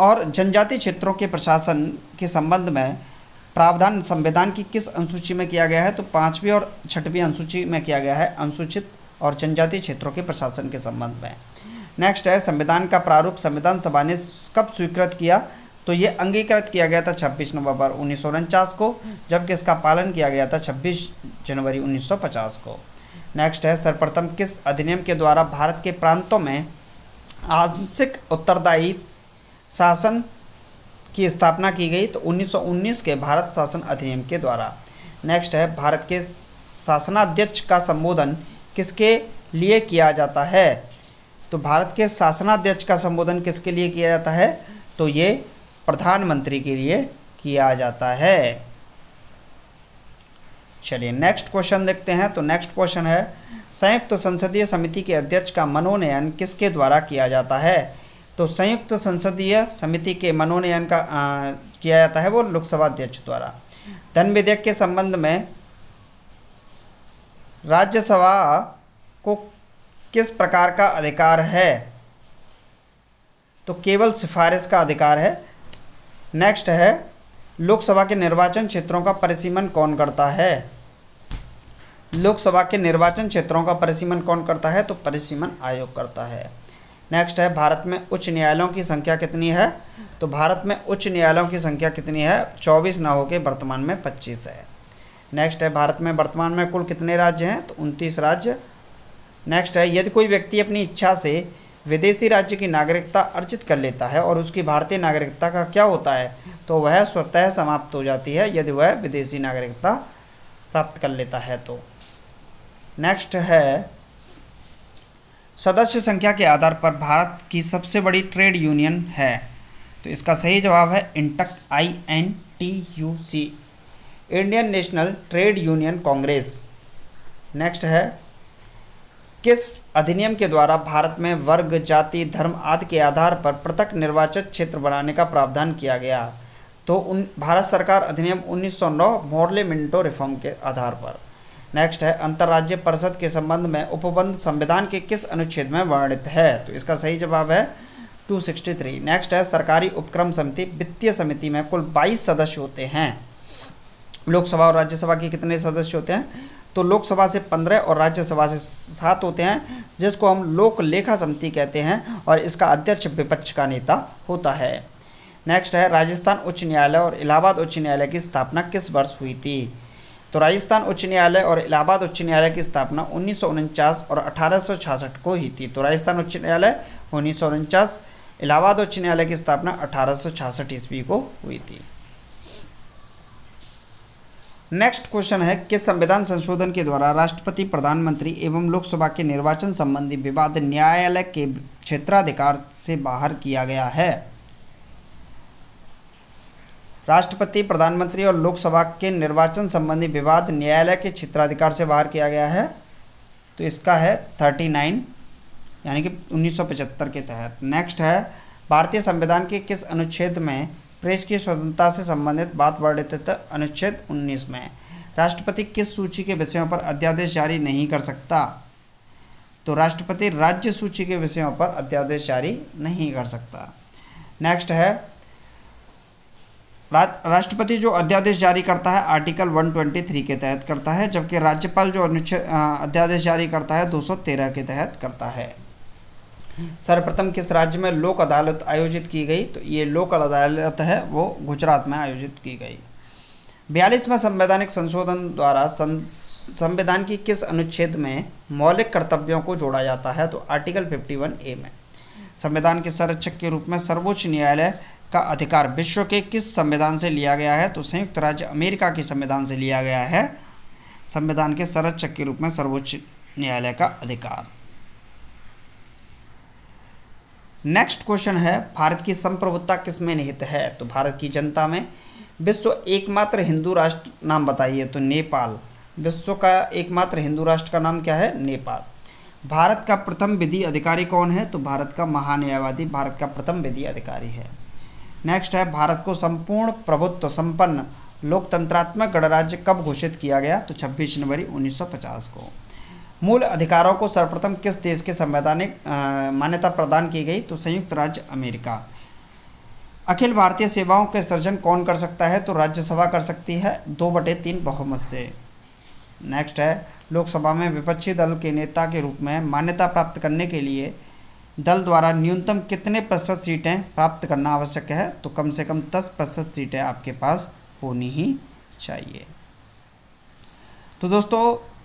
और जनजाति क्षेत्रों के प्रशासन के संबंध में प्रावधान संविधान की किस अनुसूची में किया गया है तो पाँचवीं और छठवीं अनुसूची में किया गया है अनुसूचित और जनजाति क्षेत्रों के प्रशासन के संबंध में नेक्स्ट है संविधान का प्रारूप संविधान सभा ने कब स्वीकृत किया तो ये अंगीकृत किया गया था 26 नवंबर उन्नीस को जबकि इसका पालन किया गया था 26 जनवरी 1950 को नेक्स्ट है सर्वप्रथम किस अधिनियम के द्वारा भारत के प्रांतों में आंशिक उत्तरदायी शासन की स्थापना की गई तो 1919 के भारत शासन अधिनियम के द्वारा नेक्स्ट है भारत के शासनाध्यक्ष का संबोधन किसके लिए किया जाता है तो भारत के शासनाध्यक्ष का संबोधन किसके लिए किया जाता है तो ये प्रधानमंत्री के लिए किया जाता है चलिए नेक्स्ट क्वेश्चन देखते हैं तो नेक्स्ट क्वेश्चन है संयुक्त तो संसदीय समिति के अध्यक्ष का मनोनयन किसके द्वारा किया जाता है तो संयुक्त तो संसदीय समिति के मनोनयन का आ, किया जाता है वो लोकसभा अध्यक्ष द्वारा धन विधेयक के संबंध में राज्यसभा को किस प्रकार का अधिकार है तो केवल सिफारिश का अधिकार है नेक्स्ट है लोकसभा के निर्वाचन क्षेत्रों का परिसीमन कौन करता है लोकसभा के निर्वाचन क्षेत्रों का परिसीमन कौन करता है तो परिसीमन आयोग करता है नेक्स्ट है भारत में उच्च न्यायालयों की संख्या कितनी है तो भारत में उच्च न्यायालयों की संख्या कितनी है 24 ना होकर वर्तमान में 25 है नेक्स्ट है भारत में वर्तमान में कुल कितने राज्य हैं तो उनतीस राज्य नेक्स्ट है यदि कोई व्यक्ति अपनी इच्छा से विदेशी राज्य की नागरिकता अर्जित कर लेता है और उसकी भारतीय नागरिकता का क्या होता है तो वह स्वतः समाप्त हो जाती है यदि वह विदेशी नागरिकता प्राप्त कर लेता है तो नेक्स्ट है सदस्य संख्या के आधार पर भारत की सबसे बड़ी ट्रेड यूनियन है तो इसका सही जवाब है INTUC I N T U C Indian National Trade Union Congress next है किस अधिनियम के द्वारा भारत में वर्ग जाति धर्म आदि के आधार पर पृथक निर्वाचित क्षेत्र बनाने का प्रावधान किया गया तो उन भारत सरकार अधिनियम 1909 मोरले मिंटो रिफॉर्म के आधार पर नेक्स्ट है अंतर्राज्य परिषद के संबंध में उपबंध संविधान के किस अनुच्छेद में वर्णित है तो इसका सही जवाब है 263 नेक्स्ट है सरकारी उपक्रम समिति वित्तीय समिति में कुल 22 सदस्य होते हैं लोकसभा और राज्यसभा के कितने सदस्य होते हैं तो लोकसभा से पंद्रह और राज्यसभा से सात होते हैं जिसको हम लोक लेखा समिति कहते हैं और इसका अध्यक्ष विपक्ष का नेता होता है नेक्स्ट है राजस्थान उच्च न्यायालय और इलाहाबाद उच्च न्यायालय की स्थापना किस वर्ष हुई थी तो राजस्थान उच्च न्यायालय और इलाहाबाद उच्च न्यायालय की स्थापना उन्नीस और अठारह को हुई थी तो राजस्थान उच्च न्यायालय उन्नीस इलाहाबाद उच्च न्यायालय की स्थापना अठारह ईस्वी को हुई थी नेक्स्ट क्वेश्चन है कि संविधान संशोधन के द्वारा राष्ट्रपति प्रधानमंत्री एवं लोकसभा के निर्वाचन संबंधी विवाद न्यायालय के क्षेत्राधिकार से बाहर किया गया है राष्ट्रपति प्रधानमंत्री और लोकसभा के निर्वाचन संबंधी विवाद न्यायालय के क्षेत्राधिकार से बाहर किया गया है तो इसका है थर्टी नाइन यानी कि 1975 के तहत नेक्स्ट है भारतीय संविधान के किस अनुच्छेद में प्रेस की स्वतंत्रता से संबंधित बात वर्णित तो अनुच्छेद 19 में राष्ट्रपति किस सूची के विषयों पर अध्यादेश जारी नहीं कर सकता तो राष्ट्रपति राज्य सूची के विषयों पर अध्यादेश जारी नहीं कर सकता नेक्स्ट है राष्ट्रपति जो अध्यादेश जारी करता है आर्टिकल 123 के तहत करता है जबकि राज्यपाल जो अनुच्छेद अध्यादेश जारी करता है 213 के तहत करता है सर्वप्रथम किस राज्य में लोक अदालत आयोजित की गई तो ये लोक अदालत है वो गुजरात में आयोजित की गई बयालीसवें संवैधानिक संशोधन द्वारा संविधान की किस अनुच्छेद में मौलिक कर्तव्यों को जोड़ा जाता है तो आर्टिकल 51 ए में संविधान के संरक्षक के रूप में सर्वोच्च न्यायालय का अधिकार विश्व के किस संविधान से लिया गया है तो संयुक्त राज्य अमेरिका के संविधान से लिया गया है संविधान के संरक्षक के रूप में सर्वोच्च न्यायालय का अधिकार नेक्स्ट क्वेश्चन है भारत की संप्रभुता किस में निहित है तो भारत की जनता में विश्व एकमात्र हिंदू राष्ट्र नाम बताइए तो नेपाल विश्व का एकमात्र हिंदू राष्ट्र का नाम क्या है नेपाल भारत का प्रथम विधि अधिकारी कौन है तो भारत का महान्यायवादी भारत का प्रथम विधि अधिकारी है नेक्स्ट है भारत को संपूर्ण प्रभुत्व संपन्न लोकतंत्रात्मक गणराज्य कब घोषित किया गया तो 26 जनवरी 1950 को मूल अधिकारों को सर्वप्रथम किस देश के संवैधानिक मान्यता प्रदान की गई तो संयुक्त राज्य अमेरिका अखिल भारतीय सेवाओं के सृजन कौन कर सकता है तो राज्यसभा कर सकती है दो बटे तीन बहुमत से नेक्स्ट है लोकसभा में विपक्षी दल के नेता के रूप में मान्यता प्राप्त करने के लिए दल द्वारा न्यूनतम कितने प्रतिशत सीटें प्राप्त करना आवश्यक है तो कम से कम दस प्रतिशत सीटें आपके पास होनी ही चाहिए तो दोस्तों